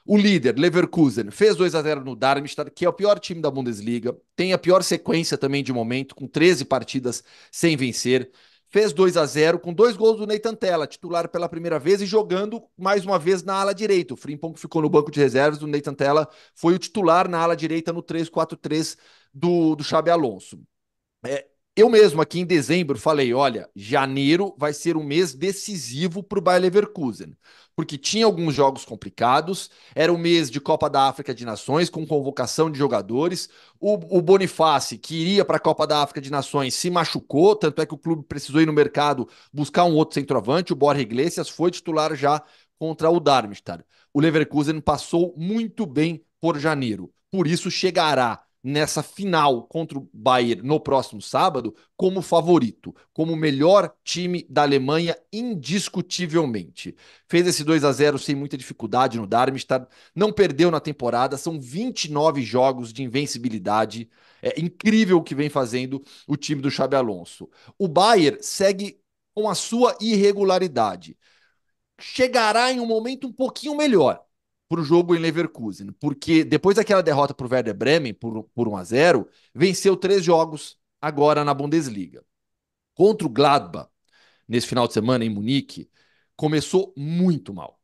O líder, Leverkusen, fez 2 a 0 no Darmstadt, que é o pior time da Bundesliga, tem a pior sequência também de momento, com 13 partidas sem vencer fez 2 a 0 com dois gols do Neitan Tella, titular pela primeira vez e jogando mais uma vez na ala direita. O Frimpong ficou no banco de reservas, o Neitan Tella foi o titular na ala direita no 3-4-3 do, do Xabi Alonso. É, eu mesmo aqui em dezembro falei, olha, janeiro vai ser um mês decisivo para o Bayer Leverkusen, porque tinha alguns jogos complicados, era o um mês de Copa da África de Nações com convocação de jogadores, o, o Bonifácio, que iria para a Copa da África de Nações, se machucou, tanto é que o clube precisou ir no mercado buscar um outro centroavante, o Borja Iglesias foi titular já contra o Darmstadt. O Leverkusen passou muito bem por janeiro, por isso chegará nessa final contra o Bayern no próximo sábado como favorito, como o melhor time da Alemanha indiscutivelmente. Fez esse 2 a 0 sem muita dificuldade no Darmstadt, não perdeu na temporada, são 29 jogos de invencibilidade. É incrível o que vem fazendo o time do Xabi Alonso. O Bayern segue com a sua irregularidade. Chegará em um momento um pouquinho melhor para o jogo em Leverkusen, porque depois daquela derrota para o Werder Bremen por, por 1 a 0 venceu três jogos agora na Bundesliga. Contra o Gladbach, nesse final de semana em Munique, começou muito mal.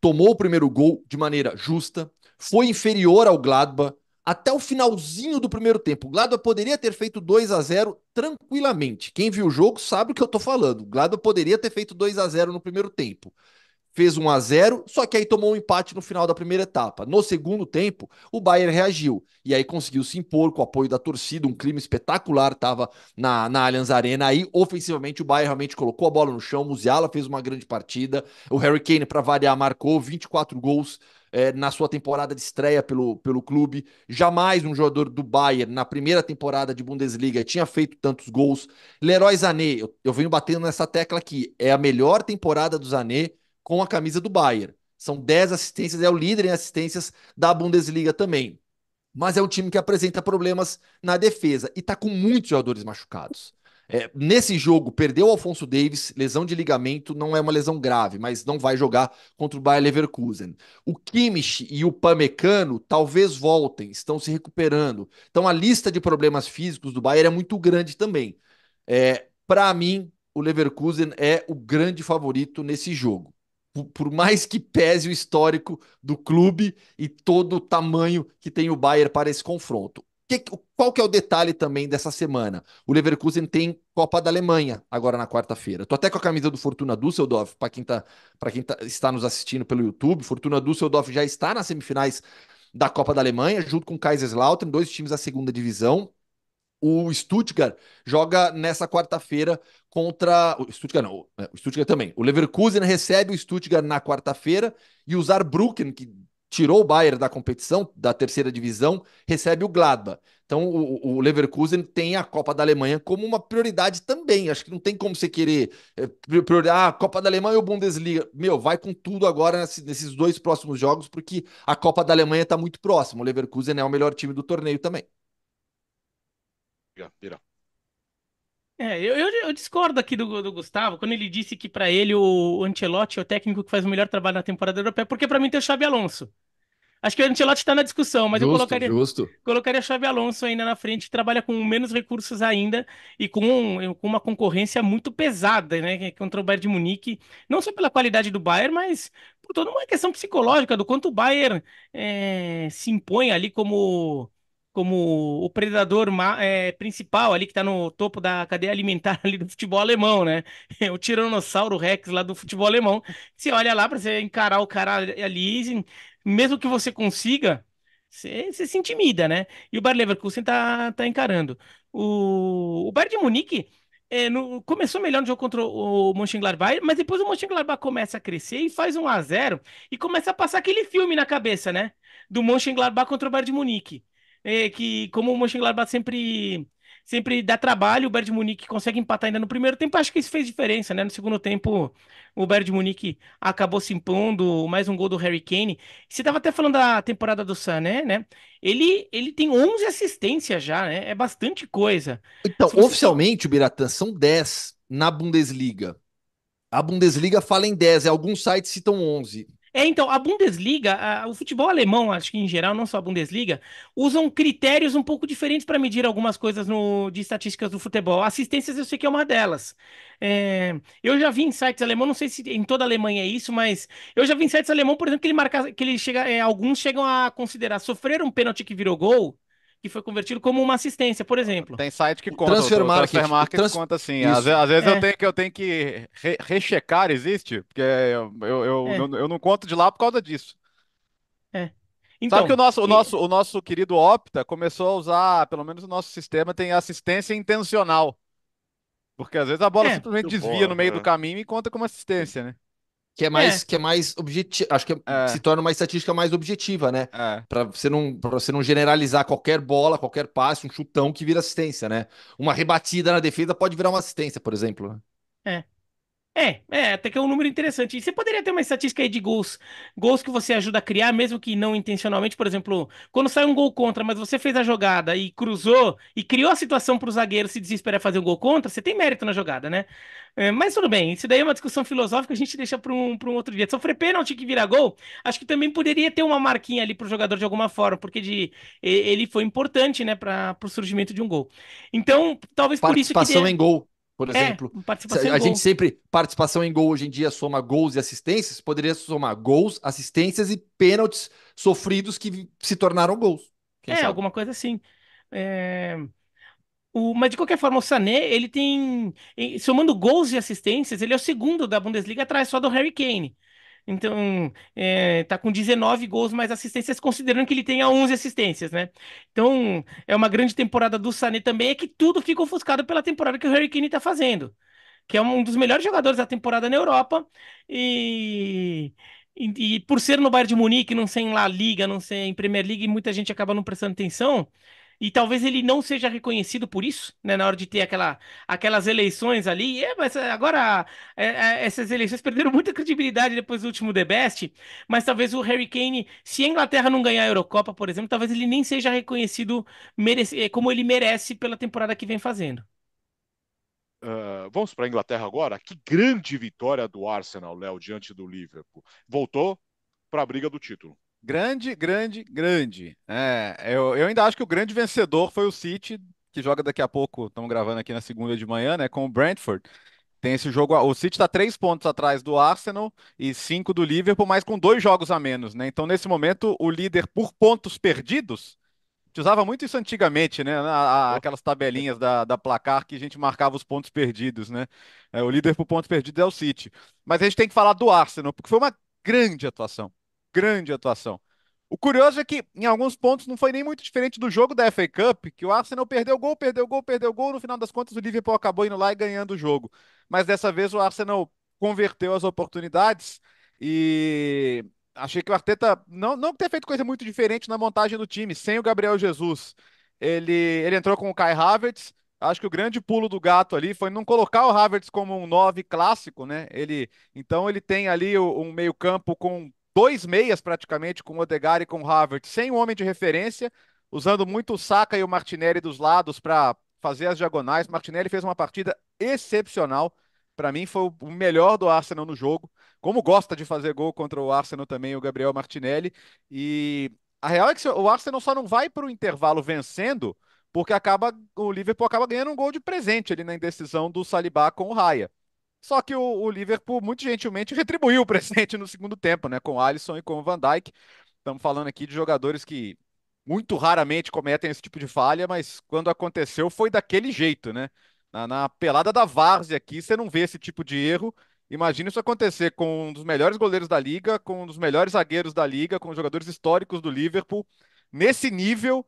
Tomou o primeiro gol de maneira justa, foi inferior ao Gladbach até o finalzinho do primeiro tempo. O Gladbach poderia ter feito 2 a 0 tranquilamente. Quem viu o jogo sabe o que eu estou falando. O Gladbach poderia ter feito 2 a 0 no primeiro tempo fez 1 a 0 só que aí tomou um empate no final da primeira etapa. No segundo tempo, o Bayern reagiu e aí conseguiu se impor com o apoio da torcida, um clima espetacular estava na, na Allianz Arena. Aí, ofensivamente, o Bayern realmente colocou a bola no chão, o Musiala fez uma grande partida, o Harry Kane, para variar, marcou 24 gols é, na sua temporada de estreia pelo, pelo clube. Jamais um jogador do Bayern, na primeira temporada de Bundesliga, tinha feito tantos gols. Leroy Zanet, eu, eu venho batendo nessa tecla aqui, é a melhor temporada do Zanet com a camisa do Bayern. São 10 assistências, é o líder em assistências da Bundesliga também. Mas é um time que apresenta problemas na defesa e está com muitos jogadores machucados. É, nesse jogo, perdeu o Alfonso Davis, lesão de ligamento, não é uma lesão grave, mas não vai jogar contra o Bayern Leverkusen. O Kimmich e o Pamecano talvez voltem, estão se recuperando. Então a lista de problemas físicos do Bayern é muito grande também. É, Para mim, o Leverkusen é o grande favorito nesse jogo por mais que pese o histórico do clube e todo o tamanho que tem o Bayern para esse confronto. Que, qual que é o detalhe também dessa semana? O Leverkusen tem Copa da Alemanha agora na quarta-feira. Estou até com a camisa do Fortuna Düsseldorf, para quem, tá, quem tá, está nos assistindo pelo YouTube. Fortuna Düsseldorf já está nas semifinais da Copa da Alemanha, junto com o Kaiserslautern, dois times da segunda divisão. O Stuttgart joga nessa quarta-feira contra. O Stuttgart não, é, o Stuttgart também. O Leverkusen recebe o Stuttgart na quarta-feira e o Saarbrücken, que tirou o Bayern da competição, da terceira divisão, recebe o Gladbach. Então o, o, Leverkusen tem a Copa da Alemanha como uma prioridade também. Acho que não tem como você querer é, priorizar ah, a Copa da Alemanha ou Bundesliga. Meu, vai com tudo agora nesses dois próximos jogos, porque a Copa da Alemanha está muito próxima. O Leverkusen é o melhor time do torneio também. É, eu, eu, eu, discordo aqui do, do Gustavo quando ele disse que para ele o, Ancelotti é o técnico que faz o melhor trabalho na temporada europeia, porque para mim tem o Xabi Alonso. Acho que o Ancelotti está na discussão, mas justo, eu colocaria, justo. colocaria Xabi Alonso ainda na frente, trabalha com menos recursos ainda e com, com uma concorrência muito pesada, né, é contra o Bayern de Munique, não só pela qualidade do Bayern, mas por toda uma questão psicológica do quanto o Bayern é, se impõe ali como como o predador é, principal ali que está no topo da cadeia alimentar ali do futebol alemão, né? O Tiranossauro Rex lá do futebol alemão. Você olha lá para você encarar o cara ali, mesmo que você consiga, você, você se intimida, né? E o Bar Leverkusen tá, tá encarando. O, o Bayern de Munique é, no, começou melhor no jogo contra o, o Mönchengladbach, mas depois o Mönchengladbach começa a crescer e faz um a 0 e começa a passar aquele filme na cabeça, né? Do Mönchengladbach contra o Bayern de Munique é, que como o Mönchengladbach sempre sempre dá trabalho, o Bayern de Munique consegue empatar ainda no primeiro tempo, acho que isso fez diferença, né? No segundo tempo, o Bayern de Munique acabou se impondo, mais um gol do Harry Kane. Você estava até falando da temporada do Sané, né? Ele, ele tem 11 assistências já, né? É bastante coisa. Então, você... oficialmente, o Biratan, são 10 na Bundesliga. A Bundesliga fala em 10, alguns sites citam 11. É, então, a Bundesliga, a, o futebol alemão, acho que em geral, não só a Bundesliga, usam critérios um pouco diferentes para medir algumas coisas no, de estatísticas do futebol. Assistências eu sei que é uma delas. É, eu já vi em sites alemão, não sei se em toda a Alemanha é isso, mas eu já vi em sites alemão, por exemplo, que ele marca, que ele chega, é, alguns chegam a considerar sofrer um pênalti que virou gol que foi convertido como uma assistência, por exemplo. Tem site que conta, transfer market, transfer market trans... conta sim. Às, às, vezes é. eu tenho que, eu tenho que re rechecar, existe, porque eu, eu, eu, é. eu, eu não conto de lá por causa disso. É. Então, Sabe que o nosso, o, nosso, o nosso querido Opta começou a usar, pelo menos o nosso sistema tem assistência intencional. Porque às vezes a bola é, simplesmente desvia no meio né? do caminho e conta como assistência, né? Que é mais, é. que é mais objetivo. Acho que é, é. se torna uma estatística mais objetiva, né? É. Para você não, pra você não generalizar qualquer bola, qualquer passe, um chutão que vira assistência, né? Uma rebatida na defesa pode virar uma assistência, por exemplo. Né? É. É, é, até que é um número interessante. E você poderia ter uma estatística aí de gols, gols que você ajuda a criar, mesmo que não intencionalmente, por exemplo, quando sai um gol contra, mas você fez a jogada e cruzou e criou a situação para o zagueiro se desesperar fazer um gol contra, você tem mérito na jogada, né? É, mas tudo bem, isso daí é uma discussão filosófica, a gente deixa para um, pra um outro dia. Sofrer pênalti que vira gol, acho que também poderia ter uma marquinha ali para o jogador de alguma forma, porque de, ele foi importante, né, para o surgimento de um gol. Então, talvez por isso que... Participação em gol. Por é, exemplo, é, a, a gente sempre participação em gol hoje em dia soma gols e assistências, poderia somar gols, assistências e pênaltis sofridos que se tornaram gols. é, sabe? alguma coisa assim. É... O, mas de qualquer forma, o Sané, ele tem. Somando gols e assistências, ele é o segundo da Bundesliga atrás só do Harry Kane. Então, é, tá com 19 gols mais assistências, considerando que ele tenha 11 assistências, né? Então, é uma grande temporada do Sané também, é que tudo fica ofuscado pela temporada que o Harry Kane tá fazendo, que é um dos melhores jogadores da temporada na Europa e... E, e por ser no Bayern de Munique, não ser em La Liga, não ser em Premier League, muita gente acaba não prestando atenção. E talvez ele não seja reconhecido por isso, né? Na hora de ter aquela, aquelas eleições ali. É, mas eh, agora é, é, essas eleições perderam muita credibilidade depois do último The Best. Mas talvez o Harry Kane, se a Inglaterra não ganhar a Eurocopa, por exemplo, talvez ele nem seja reconhecido merece, como ele merece pela temporada que vem fazendo. Uh, vamos para a Inglaterra agora. Que grande vitória do Arsenal, Léo, diante do Liverpool. Voltou para a briga do título. Grande, grande, grande. É, eu, eu ainda acho que o grande vencedor foi o City, que joga daqui a pouco. Estamos gravando aqui na segunda de manhã, né? Com o Brentford. Tem esse jogo. O City está três pontos atrás do Arsenal e cinco do Liverpool, mas com dois jogos a menos, né? Então, nesse momento, o líder por pontos perdidos. A gente usava muito isso antigamente, né? Uhum. aquelas tabelinhas da, da placar que a gente marcava os pontos perdidos, né? É, o líder por pontos perdidos é o City. Mas a gente tem que falar do Arsenal, porque foi uma grande atuação grande atuação. O curioso é que, em alguns pontos, não foi nem muito diferente do jogo da FA Cup, que o Arsenal perdeu gol, perdeu gol, perdeu gol. No final das contas, o Liverpool acabou indo lá e ganhando o jogo. Mas dessa vez o Arsenal converteu as oportunidades e achei que o Arteta não, não ter feito coisa muito diferente na montagem do time, sem o Gabriel Jesus. Ele, ele entrou com o Kai Havertz. Acho que o grande pulo do gato ali foi não colocar o Havertz como um 9 clássico, né? Ele, então ele tem ali um meio-campo com dois meias praticamente com o Odegaard e com o Havertz, sem um homem de referência, usando muito o Saka e o Martinelli dos lados para fazer as diagonais. Martinelli fez uma partida excepcional. Para mim, foi o melhor do Arsenal no jogo. Como gosta de fazer gol contra o Arsenal também, o Gabriel Martinelli. E a real é que o Arsenal só não vai para o intervalo vencendo, porque acaba o Liverpool acaba ganhando um gol de presente ali na indecisão do Salibá com o Raya. Só que o, o Liverpool, muito gentilmente, retribuiu o presente no segundo tempo, né? Com o Alisson e com o Van Dijk. Estamos falando aqui de jogadores que muito raramente cometem esse tipo de falha, mas quando aconteceu foi daquele jeito, né? Na, na pelada da várzea aqui, você não vê esse tipo de erro. Imagina isso acontecer com um dos melhores goleiros da liga, com um dos melhores zagueiros da liga, com jogadores históricos do Liverpool. Nesse nível,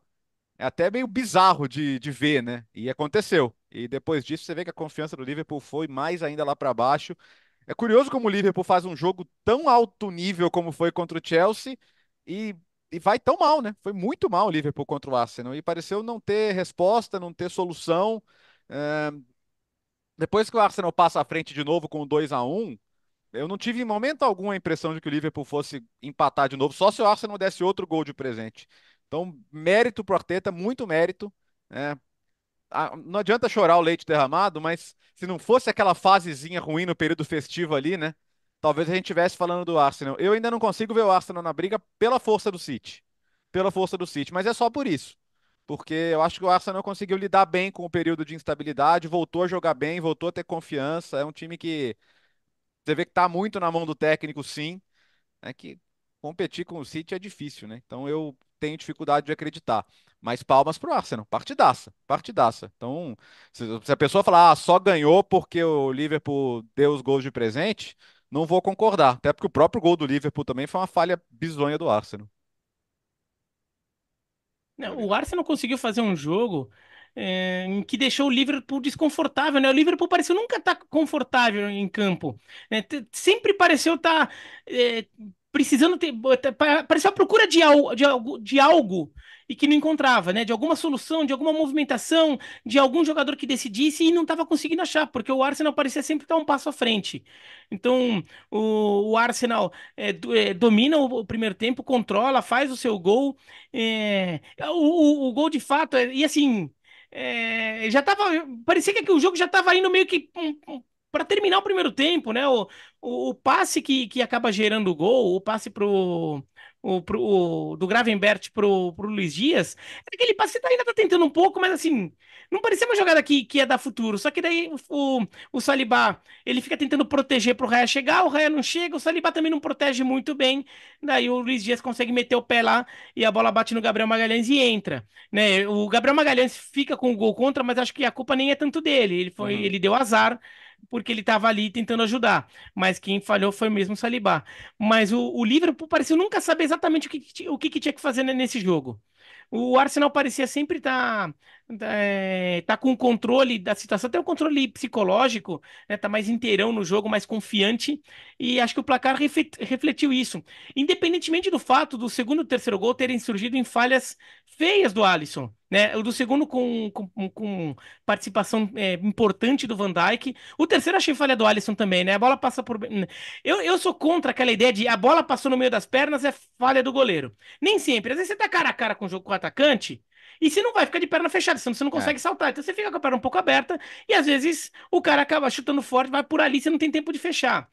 é até meio bizarro de, de ver, né? E aconteceu. E depois disso, você vê que a confiança do Liverpool foi mais ainda lá para baixo. É curioso como o Liverpool faz um jogo tão alto nível como foi contra o Chelsea e, e vai tão mal, né? Foi muito mal o Liverpool contra o Arsenal e pareceu não ter resposta, não ter solução. É... Depois que o Arsenal passa à frente de novo com 2 a 1 eu não tive em momento algum a impressão de que o Liverpool fosse empatar de novo, só se o Arsenal desse outro gol de presente. Então, mérito pro Arteta, muito mérito. É, ah, não adianta chorar o leite derramado, mas se não fosse aquela fasezinha ruim no período festivo ali, né? Talvez a gente estivesse falando do Arsenal. Eu ainda não consigo ver o Arsenal na briga pela força do City. Pela força do City, mas é só por isso. Porque eu acho que o Arsenal conseguiu lidar bem com o período de instabilidade, voltou a jogar bem, voltou a ter confiança. É um time que você vê que está muito na mão do técnico, sim. É que competir com o City é difícil, né? Então eu tenho dificuldade de acreditar. Mas palmas pro Arsenal. Partidaça, partidaça. Então, se, a pessoa falar, ah, só ganhou porque o Liverpool deu os gols de presente, não vou concordar. Até porque o próprio gol do Liverpool também foi uma falha bizonha do Arsenal. O Arsenal conseguiu fazer um jogo é, que deixou o Liverpool desconfortável, né? O Liverpool pareceu nunca estar tá confortável em campo, né? Sempre pareceu estar tá, é, precisando ter. Parecia uma procura de, al, de, algo, de algo e que não encontrava, né? De alguma solução, de alguma movimentação, de algum jogador que decidisse e não estava conseguindo achar, porque o Arsenal parecia sempre estar um passo à frente. Então, o, o Arsenal é, do, é, domina o, o, primeiro tempo, controla, faz o seu gol. É, o, o, gol de fato, é, e assim. É, já estava. Parecia que o jogo já estava indo meio que um, um, para terminar o primeiro tempo, né? O, o, o, passe que, que acaba gerando o gol, o passe pro, o, pro, o, do Gravenbert pro, pro Luiz Dias, é aquele passe que tá ainda tá tentando um pouco, mas assim, não parecia uma jogada que, que ia dar futuro. Só que daí o, o Salibá, ele fica tentando proteger pro Raya chegar, o Raya não chega, o Salibá também não protege muito bem. Daí o Luiz Dias consegue meter o pé lá e a bola bate no Gabriel Magalhães e entra, né? O Gabriel Magalhães fica com o gol contra, mas acho que a culpa nem é tanto dele. Ele foi, uhum. ele deu azar porque ele estava ali tentando ajudar. Mas quem falhou foi mesmo o Salibá. Mas o, o Liverpool pareceu nunca saber exatamente o que, o que, que tinha que fazer né, nesse jogo. O Arsenal parecia sempre estar tá, é, tá com o controle da situação, até o controle psicológico, né, tá mais inteirão no jogo, mais confiante, e acho que o placar refletiu isso. Independentemente do fato do segundo e terceiro gol terem surgido em falhas feias do Alisson. Né? O do segundo com, com, com participação é, importante do Van Dijk. O terceiro achei falha do Alisson também, né? A bola passa por. Eu, eu sou contra aquela ideia de a bola passou no meio das pernas é falha do goleiro. Nem sempre. Às vezes você tá cara a cara com o jogo com o atacante. E você não vai ficar de perna fechada, senão você não é. consegue é. saltar. Então você fica com a perna um pouco aberta e às vezes o cara acaba chutando forte, vai por ali, você não tem tempo de fechar.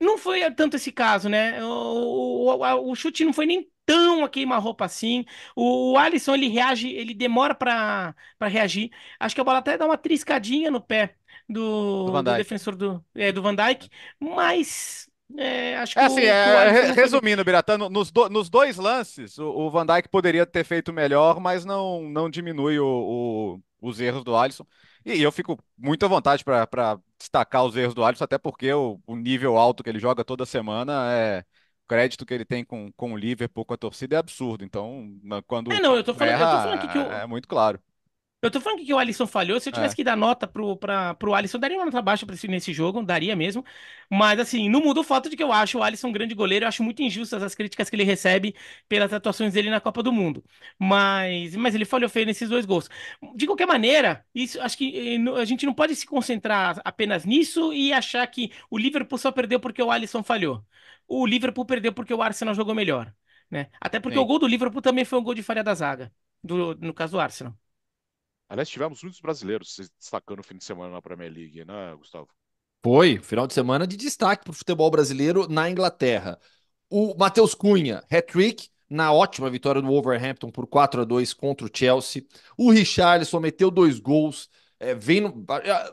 Não foi tanto esse caso, né? O, o, o, o chute não foi nem tão a queima-roupa assim. O, o Alisson, ele reage, ele demora para reagir. Acho que a bola até dá uma triscadinha no pé do, do, do defensor do, é, do Van Dijk, mas é, acho que é, assim, o, é, o resumindo, Biratã, nos, do, nos dois lances, o, o, Van Dijk poderia ter feito melhor, mas não, não diminui o, os erros do Alisson. E eu fico muito à vontade para destacar os erros do Alisson, até porque o, o nível alto que ele joga toda semana é, crédito que ele tem com, com o Liverpool, com a torcida, é absurdo. Então, quando. É, não, eu tô falando, erra, eu tô falando aqui que o... É muito claro. Eu tô falando que o Alisson falhou. Se eu é. tivesse é. que dar nota pro, pra, pro Alisson, daria uma nota baixa pra esse, nesse jogo, daria mesmo. Mas, assim, não muda o fato de que eu acho o Alisson um grande goleiro. Eu acho muito injustas as críticas que ele recebe pelas atuações dele na Copa do Mundo. Mas, mas ele falhou feio nesses dois gols. De qualquer maneira, isso, acho que eh, a gente não pode se concentrar apenas nisso e achar que o Liverpool só perdeu porque o Alisson falhou o Liverpool perdeu porque o Arsenal jogou melhor. Né? Até porque Sim. o gol do Liverpool também foi um gol de falha da zaga, do, no caso do Arsenal. Aliás, tivemos muitos brasileiros se destacando no fim de semana na Premier League, né, Gustavo? Foi, final de semana de destaque para o futebol brasileiro na Inglaterra. O Matheus Cunha, hat-trick, na ótima vitória do Wolverhampton por 4 a 2 contra o Chelsea. O Richarlison meteu dois gols, é, vem no,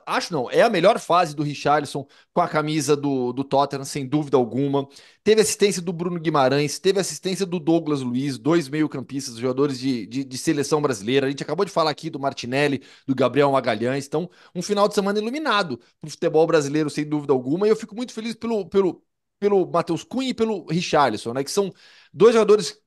acho não, é a melhor fase do Richarlison com a camisa do, do Tottenham, sem dúvida alguma. Teve assistência do Bruno Guimarães, teve assistência do Douglas Luiz, dois meio-campistas, jogadores de, de, de, seleção brasileira. A gente acabou de falar aqui do Martinelli, do Gabriel Magalhães. Então, um final de semana iluminado para o futebol brasileiro, sem dúvida alguma. E eu fico muito feliz pelo, pelo, pelo Matheus Cunha e pelo Richarlison, né, que são dois jogadores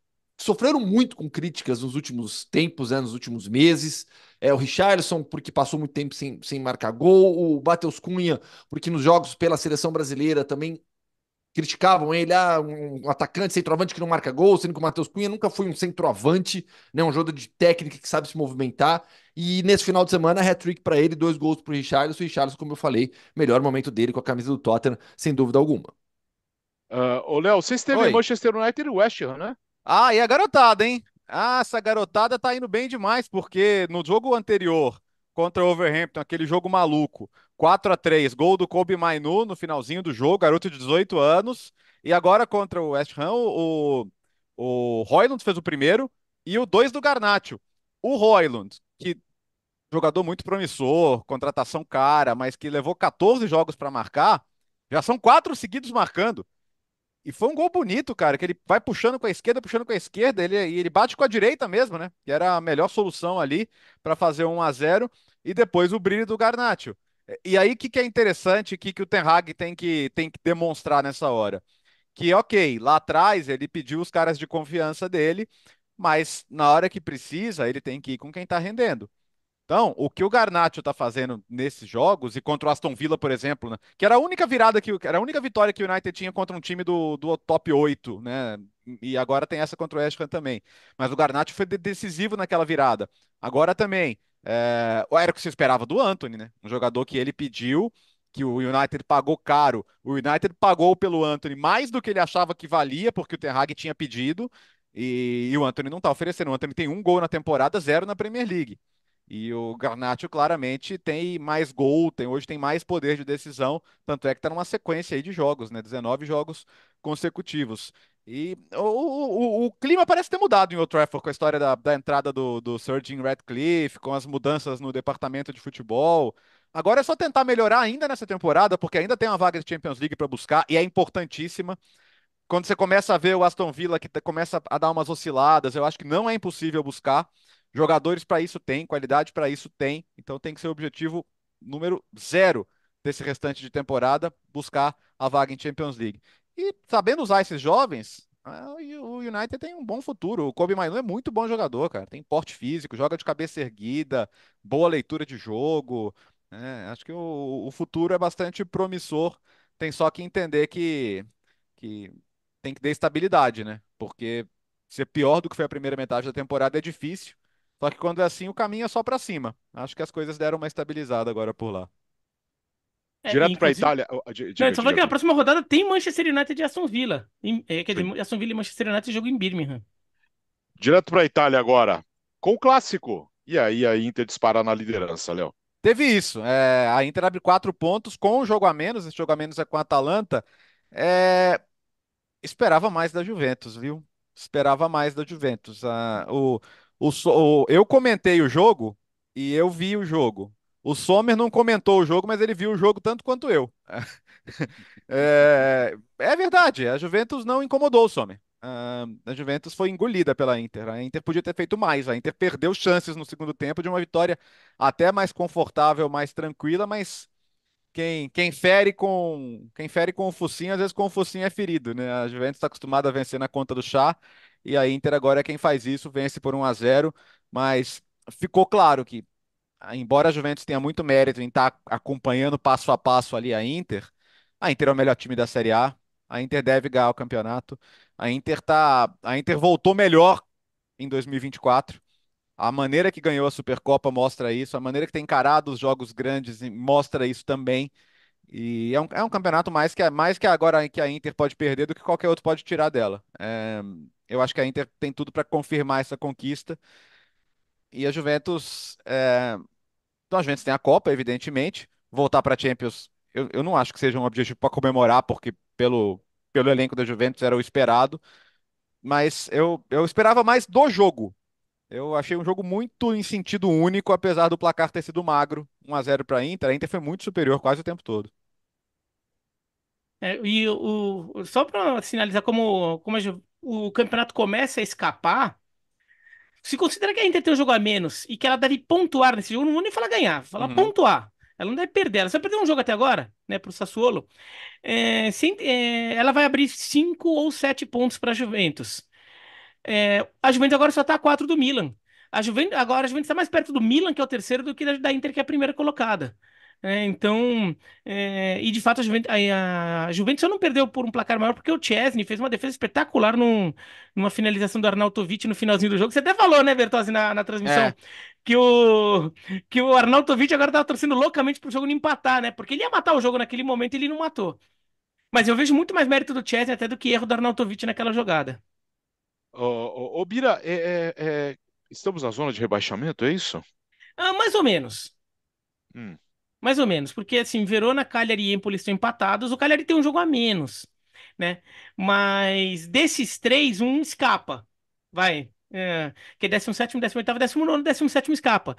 sofreram muito com críticas nos últimos tempos, né, nos últimos meses. É, o Richarlison, porque passou muito tempo sem, sem marcar gol. O Matheus Cunha, porque nos jogos pela seleção brasileira também criticavam ele, ah, um atacante, centroavante que não marca gol, sendo que o Matheus Cunha nunca foi um centroavante, né, um jogador de técnica que sabe se movimentar. E nesse final de semana, hat-trick para ele, dois gols para o Richarlison. O Richarlison, como eu falei, melhor momento dele com a camisa do Tottenham, sem dúvida alguma. Uh, ô, Léo, você esteve Oi. em Manchester United e West Ham, né? Ah, e a garotada, hein? Ah, essa garotada tá indo bem demais, porque no jogo anterior contra o Overhampton, aquele jogo maluco, 4 a 3 gol do Kobe Mainu no finalzinho do jogo, garoto de 18 anos, e agora contra o West Ham, o, o Royland fez o primeiro e o dois do Garnacho. O Royland, que jogador muito promissor, contratação cara, mas que levou 14 jogos para marcar, já são quatro seguidos marcando. E foi um gol bonito, cara, que ele vai puxando com a esquerda, puxando com a esquerda, ele, ele bate com a direita mesmo, né? Que era a melhor solução ali para fazer 1 a 0 e depois o brilho do Garnacho. E aí o que, que é interessante, o que, que o Ten Hag tem que, tem que demonstrar nessa hora? Que, ok, lá atrás ele pediu os caras de confiança dele, mas na hora que precisa, ele tem que ir com quem está rendendo. Então, o que o Garnacho está fazendo nesses jogos e contra o Aston Villa, por exemplo, né, que era a única virada que era a única vitória que o United tinha contra um time do, do top 8, né? E agora tem essa contra o West Ham também. Mas o Garnacho foi decisivo naquela virada. Agora também, é, eh, era o que se esperava do Anthony, né? Um jogador que ele pediu, que o United pagou caro. O United pagou pelo Anthony mais do que ele achava que valia, porque o Ten Hag tinha pedido. E, e o Anthony não está oferecendo. O Anthony tem um gol na temporada, zero na Premier League. E o Garnacho claramente tem mais gol, tem hoje tem mais poder de decisão, tanto é que está numa sequência aí de jogos, né? 19 jogos consecutivos. E o, o, o clima parece ter mudado em Old Trafford com a história da, da entrada do, do Sir Jim Radcliffe, com as mudanças no departamento de futebol. Agora é só tentar melhorar ainda nessa temporada, porque ainda tem uma vaga de Champions League para buscar e é importantíssima quando você começa a ver o Aston Villa que começa a dar umas osciladas, eu acho que não é impossível buscar. Jogadores para isso tem, qualidade para isso tem, então tem que ser o objetivo número zero desse restante de temporada buscar a vaga em Champions League. E sabendo usar esses jovens, ah, o United tem um bom futuro. O Kobe Mainu é muito bom jogador, cara. Tem porte físico, joga de cabeça erguida, boa leitura de jogo. É, acho que o, o, futuro é bastante promissor. Tem só que entender que, que tem que ter estabilidade, né? Porque ser pior do que foi a primeira metade da temporada é difícil. Só que quando é assim, o caminho é só para cima. Acho que as coisas deram uma estabilizada agora por lá. É, direto para a Itália. Diga, não, só falando que na próxima rodada tem Manchester United e Aston Villa. é, quer Sim. dizer, Aston Villa e Manchester United jogo em Birmingham. Direto para a Itália agora, com o clássico. E aí a Inter dispara na liderança, Léo. Teve isso. É, a Inter abre quatro pontos com um jogo a menos. Esse jogo a menos é com a Atalanta. É, esperava mais da Juventus, viu? Esperava mais da Juventus. Ah, o o, eu comentei o jogo e eu vi o jogo. O Sommer não comentou o jogo, mas ele viu o jogo tanto quanto eu. é, é verdade, a Juventus não incomodou o Sommer. Ah, a Juventus foi engolida pela Inter. A Inter podia ter feito mais. A Inter perdeu chances no segundo tempo de uma vitória até mais confortável, mais tranquila, mas quem, quem fere com quem fere com o focinho, às vezes com o focinho é ferido, né? A Juventus está acostumada a vencer na conta do chá e a Inter agora é quem faz isso, vence por 1 a 0, mas ficou claro que ah, embora a Juventus tenha muito mérito em estar tá acompanhando passo a passo ali a Inter, a Inter é o melhor time da Série A, a Inter deve ganhar o campeonato. A Inter tá, a Inter voltou melhor em 2024. A maneira que ganhou a Supercopa mostra isso, a maneira que tem encarado os jogos grandes mostra isso também. E é um, é um campeonato mais que mais que agora que a Inter pode perder do que qualquer outro pode tirar dela. É, eu acho que a Inter tem tudo para confirmar essa conquista. E a Juventus. É... Então a Juventus tem a Copa, evidentemente. Voltar para a Champions, eu, eu não acho que seja um objetivo para comemorar, porque pelo, pelo elenco da Juventus era o esperado. Mas eu, eu esperava mais do jogo. Eu achei um jogo muito em sentido único, apesar do placar ter sido magro. 1 a 0 para a Inter. A Inter foi muito superior quase o tempo todo. É, e o, só para sinalizar como, como o campeonato começa a escapar, se considera que a Inter tem um jogo a menos e que ela deve pontuar nesse jogo, não vou nem falar ganhar, vou falar uhum. pontuar. Ela não deve perder, ela só perdeu um jogo até agora, né, para o Sassuolo. É, sem, é, ela vai abrir 5 ou 7 pontos para a Juventus. É, a Juventus agora só está a 4 do Milan. A Juventus, agora a Juventus está mais perto do Milan, que é o terceiro, do que da, da Inter, que é a primeira colocada. É, então, é, e de fato a Juventus, a, a Juventus só não perdeu por um placar maior porque o Chesney fez uma defesa espetacular num, numa finalização do Arnautovic no finalzinho do jogo. Você até falou, né, Bertozzi, na, na transmissão, é. que o, que o Arnautovic agora tava torcendo loucamente pro jogo não empatar, né? Porque ele ia matar o jogo naquele momento e ele não matou. Mas eu vejo muito mais mérito do Chesney até do que erro do Arnautovic naquela jogada. Ô, ô, ô Bira, é, é, é, estamos na zona de rebaixamento, é isso? Ah, mais ou menos. Hum. Mais ou menos, porque assim, Verona, Cagliari e Empoli estão empatados, o Cagliari tem um jogo a menos, né? Mas desses três, um escapa, vai. É, que é 17, 18, 19, 17 escapa.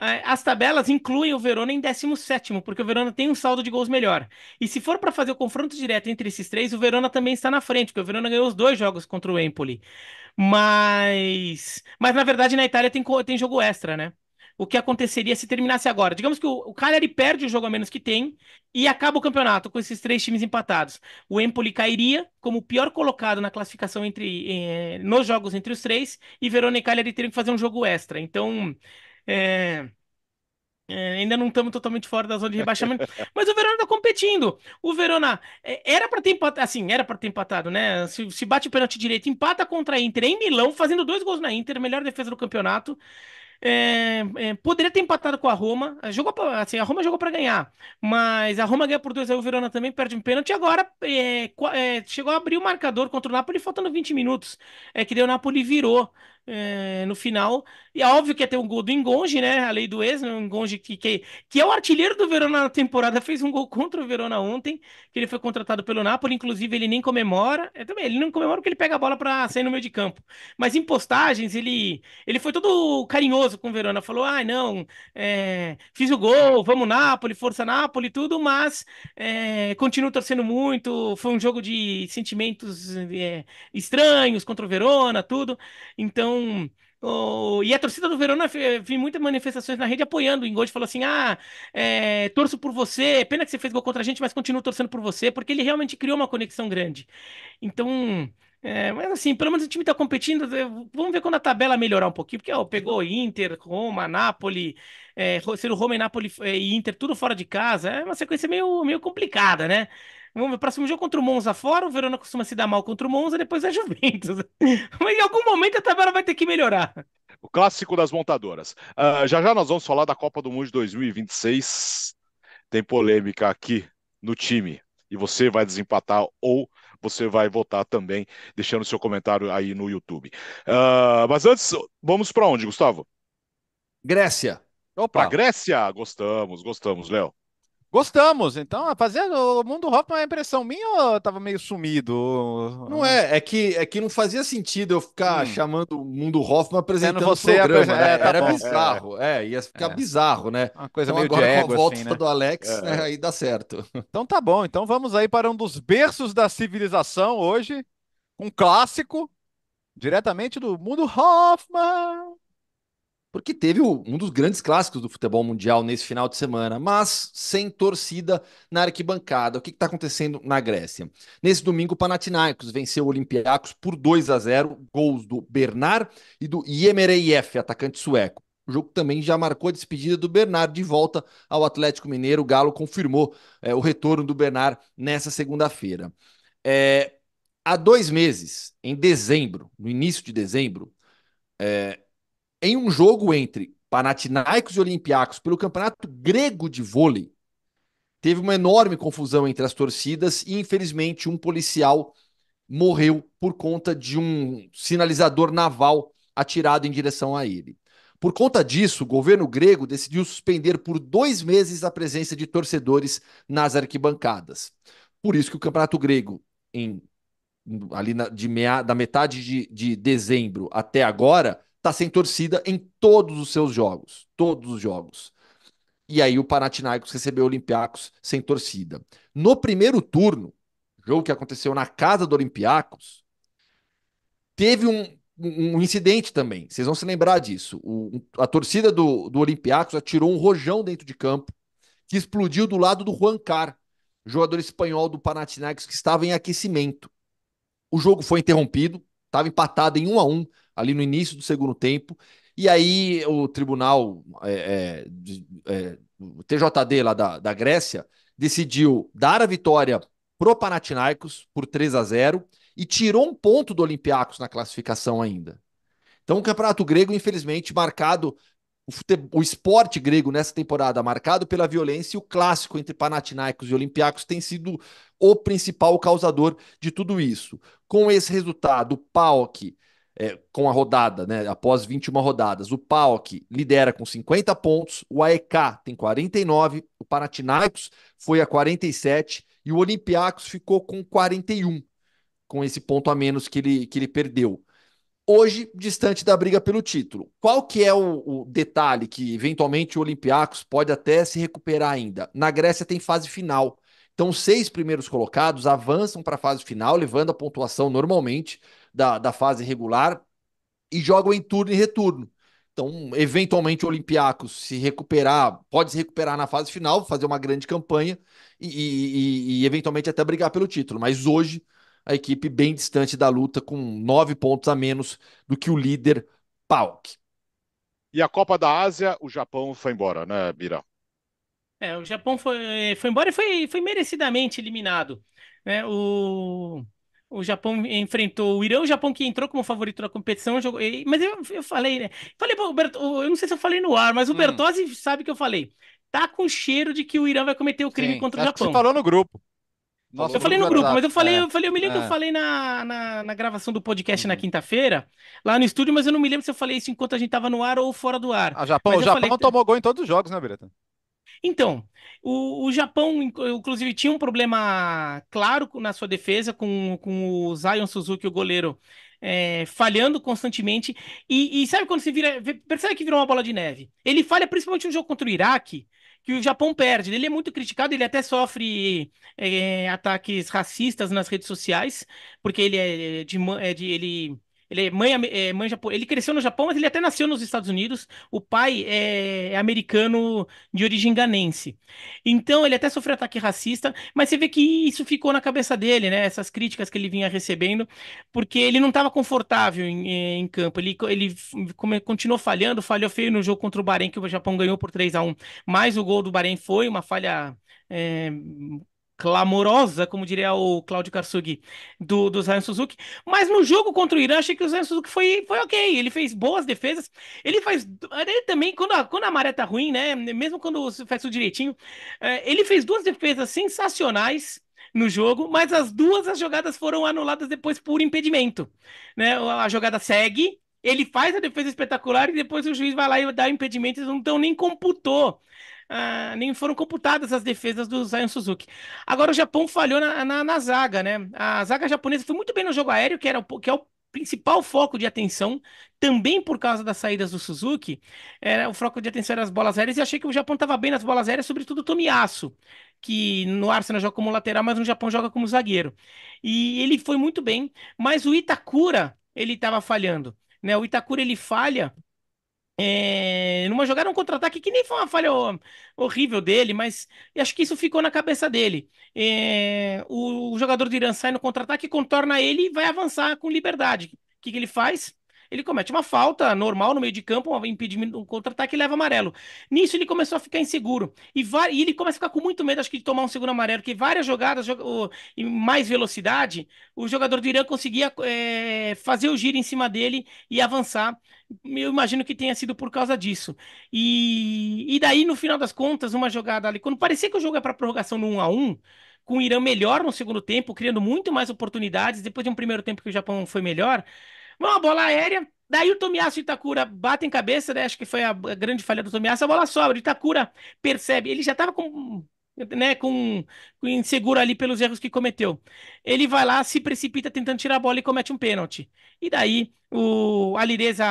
É, as tabelas incluem o Verona em 17, porque o Verona tem um saldo de gols melhor. E se for para fazer o confronto direto entre esses três, o Verona também está na frente, porque o Verona ganhou os dois jogos contra o Empoli. Mas, mas na verdade, na Itália tem, tem jogo extra, né? o que aconteceria se terminasse agora. Digamos que o, o Cagliari perde o jogo a menos que tem e acaba o campeonato com esses três times empatados. O Empoli cairia como o pior colocado na classificação entre eh, nos jogos entre os três e Verona e Cagliari teriam que fazer um jogo extra. Então, é... É, ainda não estamos totalmente fora da zona de rebaixamento, mas o Verona está competindo. O Verona é, era para ter empatado, assim, era para ter empatado, né? Se, se bate o pênalti direito, empata contra a Inter em Milão, fazendo dois gols na Inter, melhor defesa do campeonato. É, é, poderia ter empatado com a Roma. É, jogou pra, assim, a Roma jogou para ganhar, mas a Roma ganha por 2 aí o Verona também perde um pênalti. Agora é, é, chegou a abrir o marcador contra o Napoli faltando 20 minutos. É que deu o Napoli virou é, no final. E é óbvio que ia ter um gol do Engonge, né? A lei do ex, né? O Engonge que, que, que é o artilheiro do Verona na temporada, fez um gol contra o Verona ontem, que ele foi contratado pelo Napoli, inclusive ele nem comemora. É, também, ele não comemora porque ele pega a bola para sair no meio de campo. Mas em postagens, ele, ele foi todo carinhoso com o Verona, falou: ai, ah, não, é, fiz o gol, vamos Napoli, força Napoli, tudo, mas é, continuo torcendo muito. Foi um jogo de sentimentos estranhos contra o Verona, tudo. Então, então, Oh, e a torcida do Verona, vi muitas manifestações na rede apoiando. O Ingold falou assim: ah, é, torço por você, pena que você fez gol contra a gente, mas continuo torcendo por você, porque ele realmente criou uma conexão grande. Então, é, mas assim, pelo menos o time está competindo. Vamos ver quando a tabela melhorar um pouquinho, porque pegou Inter, Roma, Nápoles, é, ser o Roma e Nápoles é, e Inter, tudo fora de casa, é uma sequência meio, meio complicada, né? O próximo jogo contra o Monza fora, o Verona costuma se dar mal contra o Monza, depois é Juventus. Mas em algum momento a tabela vai ter que melhorar. O clássico das montadoras. Uh, já já nós vamos falar da Copa do Mundo de 2026. Tem polêmica aqui no time. E você vai desempatar ou você vai votar também, deixando seu comentário aí no YouTube. Uh, mas antes, vamos para onde, Gustavo? Grécia. Opa, pra Grécia! Gostamos, gostamos, Léo. Gostamos, então, fazer o mundo Hoffman é impressão minha ou eu tava meio sumido? Não é, é que, é que não fazia sentido eu ficar hum. chamando o mundo Hoffman apresentando o programa, né? é, tá Era bom. bizarro, é. é, ia ficar é. bizarro, né? Uma coisa então, meio agora, de ego, com a volta assim, né? do Alex, é. né? aí dá certo. Então tá bom, então vamos aí para um dos berços da civilização hoje, um clássico, diretamente do mundo Hoffman porque teve um dos grandes clássicos do futebol mundial nesse final de semana, mas sem torcida na arquibancada. O que está acontecendo na Grécia? Nesse domingo, o Panathinaikos venceu o Olympiacos por 2 a 0, gols do Bernard e do Yemereyev, atacante sueco. O jogo também já marcou a despedida do Bernard de volta ao Atlético Mineiro. O Galo confirmou é, o retorno do Bernard nessa segunda-feira. É, há dois meses, em dezembro, no início de dezembro, é, em um jogo entre Panathinaikos e Olympiacos pelo Campeonato Grego de Vôlei, teve uma enorme confusão entre as torcidas e, infelizmente, um policial morreu por conta de um sinalizador naval atirado em direção a ele. Por conta disso, o governo grego decidiu suspender por dois meses a presença de torcedores nas arquibancadas. Por isso que o campeonato grego, em, ali na, de meia, da metade de, de dezembro até agora, tá sem torcida em todos os seus jogos, todos os jogos. E aí o Panathinaikos recebeu o Olympiacos sem torcida. No primeiro turno, jogo que aconteceu na casa do Olympiacos, teve um, um incidente também. Vocês vão se lembrar disso. O, a torcida do, do Olympiacos atirou um rojão dentro de campo que explodiu do lado do Juan Car, jogador espanhol do Panathinaikos que estava em aquecimento. O jogo foi interrompido, estava empatado em 1 a 1 ali no início do segundo tempo. E aí o tribunal é, é, é o TJD lá da, da Grécia decidiu dar a vitória pro Panathinaikos por 3 a 0 e tirou um ponto do Olympiacos na classificação ainda. Então o Campeonato Grego, infelizmente, marcado o, o esporte grego nessa temporada marcado pela violência e o clássico entre Panathinaikos e Olympiacos tem sido o principal causador de tudo isso. Com esse resultado, o PAOK é, com a rodada, né? Após 21 rodadas. O PAOK lidera com 50 pontos, o AEK tem 49, o Panathinaikos foi a 47 e o Olympiacos ficou com 41, com esse ponto a menos que ele, que ele perdeu. Hoje, distante da briga pelo título. Qual que é o, o detalhe que eventualmente o Olympiacos pode até se recuperar ainda? Na Grécia tem fase final. Então, os seis primeiros colocados avançam para a fase final, levando a pontuação normalmente da, da fase regular e jogam em turno e retorno. Então, eventualmente, o Olympiacos se recuperar, pode se recuperar na fase final, fazer uma grande campanha e, e, e, eventualmente até brigar pelo título. Mas hoje, a equipe bem distante da luta, com nove pontos a menos do que o líder Pauk. E a Copa da Ásia, o Japão foi embora, né, Bira? É, o Japão foi, foi embora e foi, foi merecidamente eliminado. Né? O, o Japão enfrentou o Irã, o Japão que entrou como favorito na competição, jogou... mas eu, eu falei, né? Falei, pô, Bert... eu não sei se eu falei no ar, mas o hum. Bertozzi sabe que eu falei. Tá com cheiro de que o Irã vai cometer o crime Sim. contra o Acho Japão. você falou no grupo. Nossa, eu falei no grupo, mas eu falei, é, eu falei, eu me lembro é. que eu é. falei na, na, na gravação do podcast na uhum. quinta-feira, lá no estúdio, mas eu não me lembro se eu falei isso enquanto a gente tava no ar ou fora do ar. Ah, Japão, o Japão falei... tomou gol em todos os jogos, né, Bireta? Então, o, o, Japão, inclusive, tinha um problema claro na sua defesa com, com o Zion Suzuki, o goleiro, é, falhando constantemente. E, e, sabe quando você vira. Percebe que virou uma bola de neve? Ele falha principalmente no jogo contra o Iraque, que o Japão perde. Ele é muito criticado, ele até sofre é, ataques racistas nas redes sociais, porque ele é, é de, é de ele ele é mãe, é, mãe Japão. Ele cresceu no Japão, mas ele até nasceu nos Estados Unidos. O pai é, é americano de origem ganense. Então ele até sofreu ataque racista, mas você vê que isso ficou na cabeça dele, né? Essas críticas que ele vinha recebendo, porque ele não estava confortável em, é, em, campo. Ele, ele continuou falhando, falhou feio no jogo contra o Bahrein, que o Japão ganhou por 3 a 1 Mas o gol do Bahrein foi uma falha é, clamorosa, como diria o Claudio Karsugi, do, do Zion Suzuki. Mas no jogo contra o Irã, achei que o Zion Suzuki foi, foi ok. Ele fez boas defesas. Ele faz. Ele também, quando a, quando a maré tá ruim, né? Mesmo quando faz tudo direitinho, eh, ele fez duas defesas sensacionais no jogo, mas as duas as jogadas foram anuladas depois por impedimento. Né? A jogada segue, ele faz a defesa espetacular e depois o juiz vai lá e dá impedimentos eles não tão nem computou ah, nem foram computadas as defesas do Zion Suzuki. Agora o Japão falhou na, na, na, zaga, né? A zaga japonesa foi muito bem no jogo aéreo, que, era, que é o principal foco de atenção, também por causa das saídas do Suzuki, era o foco de atenção era as bolas aéreas, e achei que o Japão estava bem nas bolas aéreas, sobretudo o Tomiaço, que no Arsenal joga como lateral, mas no Japão joga como zagueiro. E ele foi muito bem, mas o Itakura, ele estava falhando. Né? O Itakura, ele falha é, numa jogada, um contra-ataque que nem foi uma falha horrível dele, mas acho que isso ficou na cabeça dele. É, o, o, jogador do Irã sai no contra-ataque, contorna ele e vai avançar com liberdade. O que, que ele faz? ele comete uma falta normal no meio de campo, um impedimento, um contra-ataque e leva amarelo. Nisso ele começou a ficar inseguro. E, e, ele começa a ficar com muito medo, acho que, de tomar um segundo amarelo, porque várias jogadas e mais velocidade, o jogador do Irã conseguia é, fazer o giro em cima dele e avançar. Eu imagino que tenha sido por causa disso. E, e daí, no final das contas, uma jogada ali, quando parecia que o jogo era é para prorrogação no 1 a 1 com o Irã melhor no segundo tempo, criando muito mais oportunidades, depois de um primeiro tempo que o Japão foi melhor, uma bola aérea. Daí o Tomiaço e Itakura batem cabeça, né? Acho que foi a grande falha do Tomiaço. A bola sobra. Itakura percebe. Ele já estava com né, com, com, inseguro ali pelos erros que cometeu. Ele vai lá, se precipita tentando tirar a bola e comete um pênalti. E daí o Alireza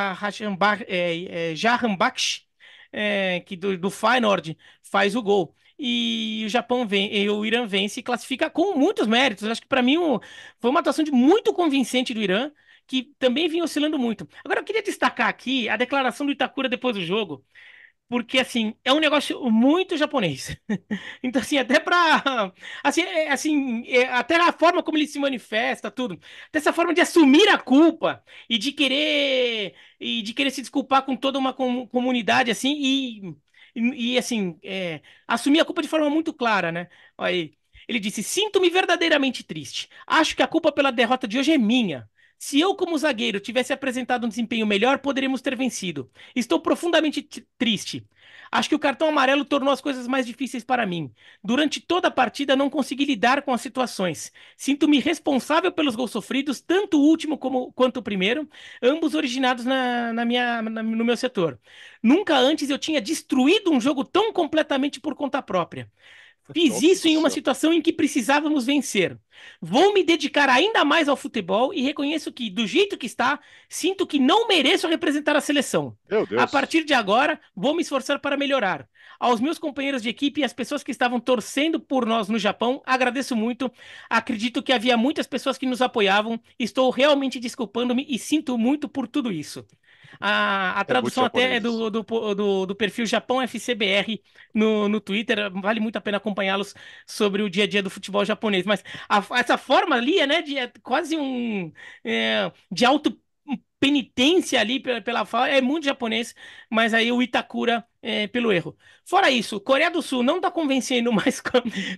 Jahanbaksh, é, é, é, que do, do Feyenoord, faz o gol. E o Japão vem, e o Irã vence e classifica com muitos méritos. Acho que para mim o, foi uma atuação de muito convincente do Irã que também vinha oscilando muito. Agora, eu queria destacar aqui a declaração do Itakura depois do jogo, porque, assim, é um negócio muito japonês. então, assim, até pra... Assim, é, assim é, até a forma como ele se manifesta, tudo. Dessa forma de assumir a culpa e de querer... E de querer se desculpar com toda uma com comunidade, assim, e... E, e assim, é, assumir a culpa de forma muito clara, né? Olha aí. Ele disse: Sinto-me verdadeiramente triste. Acho que a culpa pela derrota de hoje é minha. Se eu, como zagueiro, tivesse apresentado um desempenho melhor, poderíamos ter vencido. Estou profundamente triste. Acho que o cartão amarelo tornou as coisas mais difíceis para mim. Durante toda a partida, não consegui lidar com as situações. Sinto-me responsável pelos gols sofridos, tanto o último como, quanto o primeiro, ambos originados na, na minha, na, no meu setor. Nunca antes eu tinha destruído um jogo tão completamente por conta própria. Fiz isso em uma situação em que precisávamos vencer. Vou me dedicar ainda mais ao futebol e reconheço que, do jeito que está, sinto que não mereço representar a seleção. A partir de agora, vou me esforçar para melhorar. Aos meus companheiros de equipe e às pessoas que estavam torcendo por nós no Japão, agradeço muito. Acredito que havia muitas pessoas que nos apoiavam. Estou realmente desculpando-me e sinto muito por tudo isso. A, a é tradução até é do, do, do, do, perfil Japão FCBR no, no Twitter. Vale muito a pena acompanhá-los sobre o dia a dia do futebol japonês. Mas a, essa forma ali é, né, de, é quase um. É, de auto penitência ali pela, pela fala, é muito japonês, mas aí o Itakura é, pelo erro. Fora isso, Coreia do Sul não tá convencendo mais.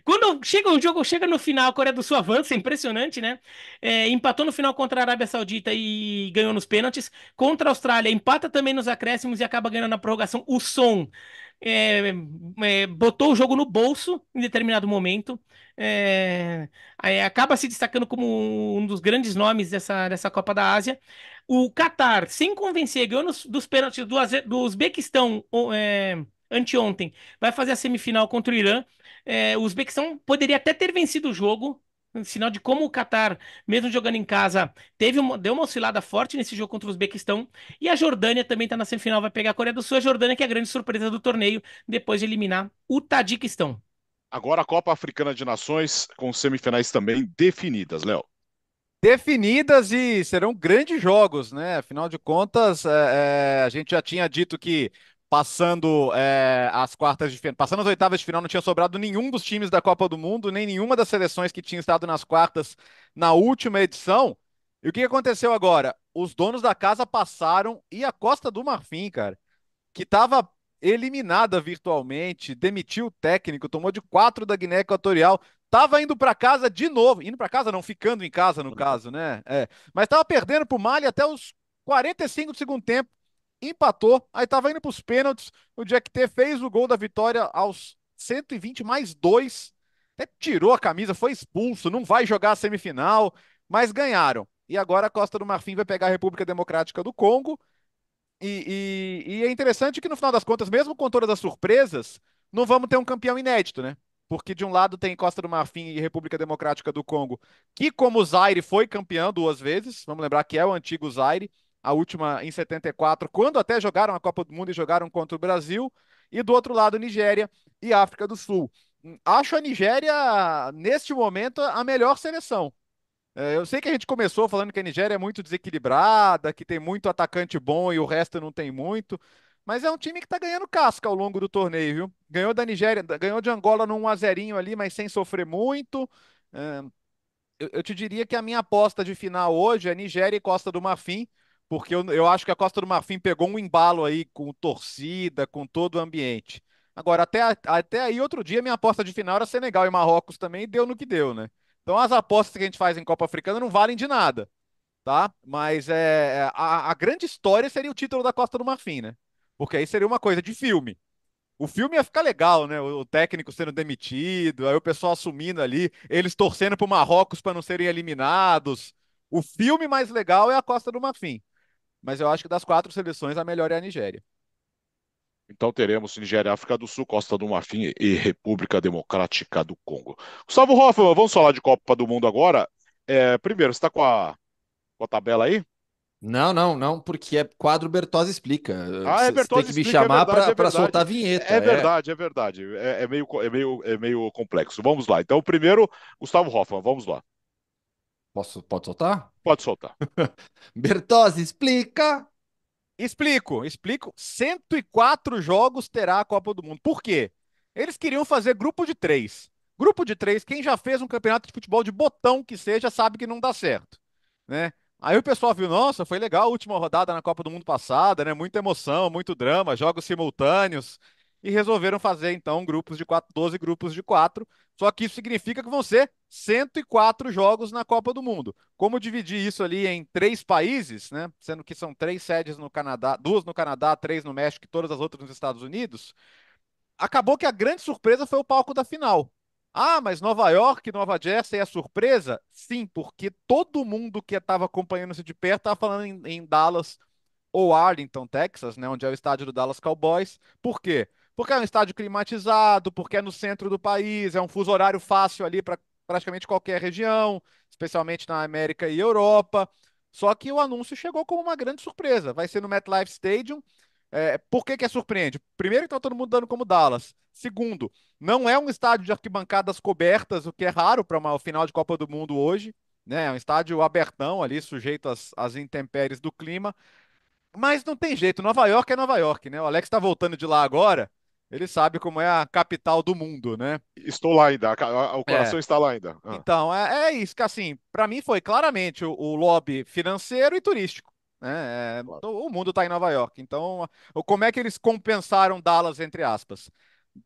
Quando chega o jogo, chega no final, a Coreia do Sul avança, impressionante, né? É, empatou no final contra a Arábia Saudita e ganhou nos pênaltis. Contra a Austrália, empata também nos acréscimos e acaba ganhando na prorrogação. O som é, é, botou o jogo no bolso em determinado momento, é, acaba se destacando como um dos grandes nomes dessa, dessa Copa da Ásia. O Qatar, sem convencer, ganhou nos, dos pênaltis do, do Uzbequistão é, anteontem, vai fazer a semifinal contra o Irã. É, o Uzbequistão poderia até ter vencido o jogo, sinal de como o Catar, mesmo jogando em casa, teve uma, deu uma oscilada forte nesse jogo contra o Uzbequistão. E a Jordânia também está na semifinal, vai pegar a Coreia do Sul. A Jordânia que é a grande surpresa do torneio, depois de eliminar o Tadiquistão. Agora a Copa Africana de Nações, com semifinais também definidas, Léo. Definidas e serão grandes jogos, né? Afinal de contas, é, é, a gente já tinha dito que passando é, as quartas de final, passando as oitavas de final, não tinha sobrado nenhum dos times da Copa do Mundo, nem nenhuma das seleções que tinha estado nas quartas na última edição. E o que aconteceu agora? Os donos da casa passaram e a Costa do Marfim, cara, que estava eliminada virtualmente, demitiu o técnico, tomou de quatro da Guiné Equatorial, estava indo para casa de novo, indo para casa não, ficando em casa no caso, né? É. Mas estava perdendo para o Mali até os 45 do segundo tempo empatou, aí estava indo para os pênaltis, o Jack T fez o gol da vitória aos 120 mais 2, até tirou a camisa, foi expulso, não vai jogar a semifinal, mas ganharam. E agora a Costa do Marfim vai pegar a República Democrática do Congo, e, e, e é interessante que no final das contas, mesmo com todas as surpresas, não vamos ter um campeão inédito, né? porque de um lado tem Costa do Marfim e República Democrática do Congo, que como o Zaire foi campeão duas vezes, vamos lembrar que é o antigo Zaire, a última em 74, quando até jogaram a Copa do Mundo e jogaram contra o Brasil, e do outro lado Nigéria e África do Sul. Hum, acho a Nigéria, neste momento, a melhor seleção. É, eu sei que a gente começou falando que a Nigéria é muito desequilibrada, que tem muito atacante bom e o resto não tem muito, mas é um time que está ganhando casca ao longo do torneio, viu? Ganhou da Nigéria, ganhou de Angola num 1x0 ali, mas sem sofrer muito. É, eu te diria que a minha aposta de final hoje é Nigéria e Costa do Marfim porque eu, eu acho que a Costa do Marfim pegou um embalo aí com torcida, com todo o ambiente. Agora, até, até aí, outro dia, minha aposta de final era Senegal e Marrocos também, e deu no que deu, né? Então, as apostas que a gente faz em Copa Africana não valem de nada, tá? Mas é, é a, a grande história seria o título da Costa do Marfim, né? Porque aí seria uma coisa de filme. O filme ia ficar legal, né? O técnico sendo demitido, aí o pessoal assumindo ali, eles torcendo pro Marrocos para não serem eliminados. O filme mais legal é a Costa do Marfim mas eu acho que das quatro seleções a melhor é a Nigéria. Então teremos Nigéria, África do Sul, Costa do Marfim e República Democrática do Congo. Gustavo Hoffman, vamos falar de Copa do Mundo agora. É, primeiro, você está com a, com a tabela aí? Não, não, não, porque é quadro Bertozzi explica. Ah, é Bertozzi Tem que me é chamar é para é soltar a vinheta. É, é. verdade, é, é verdade. É, meio, é, meio, é meio complexo. Vamos lá. Então, primeiro, Gustavo Hoffman, vamos lá. Posso, pode soltar? Pode soltar. Bertozzi, explica. Explico, explico. 104 jogos terá a Copa do Mundo. Por quê? Eles queriam fazer grupo de três. Grupo de três, quem já fez um campeonato de futebol de botão que seja, sabe que não dá certo, né? Aí o pessoal viu, nossa, foi legal a última rodada na Copa do Mundo passada, né? Muita emoção, muito drama, jogos simultâneos e resolveram fazer então grupos de 4, 12 grupos de quatro, Só que isso significa que vão ser 104 jogos na Copa do Mundo. Como dividir isso ali em três países, né? Sendo que são três sedes no Canadá, duas no Canadá, três no México e todas as outras nos Estados Unidos. Acabou que a grande surpresa foi o palco da final. Ah, mas Nova York, Nova Jersey é a surpresa? Sim, porque todo mundo que estava acompanhando isso de perto estava falando em, em Dallas ou Arlington, Texas, né, onde é o estádio do Dallas Cowboys. Por quê? Porque é um estádio climatizado, porque é no centro do país, é um fuso horário fácil ali para praticamente qualquer região, especialmente na América e Europa. Só que o anúncio chegou como uma grande surpresa. Vai ser no MetLife Stadium. É, por que, que é surpreende? Primeiro, que está todo mundo dando como Dallas. Segundo, não é um estádio de arquibancadas cobertas, o que é raro para uma final de Copa do Mundo hoje. Né? É um estádio abertão ali, sujeito às, às intempéries do clima. Mas não tem jeito, Nova York é Nova York, né? O Alex está voltando de lá agora. Ele sabe como é a capital do mundo, né? Estou lá ainda, o é. coração é. está lá ainda. Ah. Então, é, é, isso que assim, para mim foi claramente o, o, lobby financeiro e turístico. Né? É, claro. O mundo está em Nova York. Então, como é que eles compensaram Dallas, entre aspas?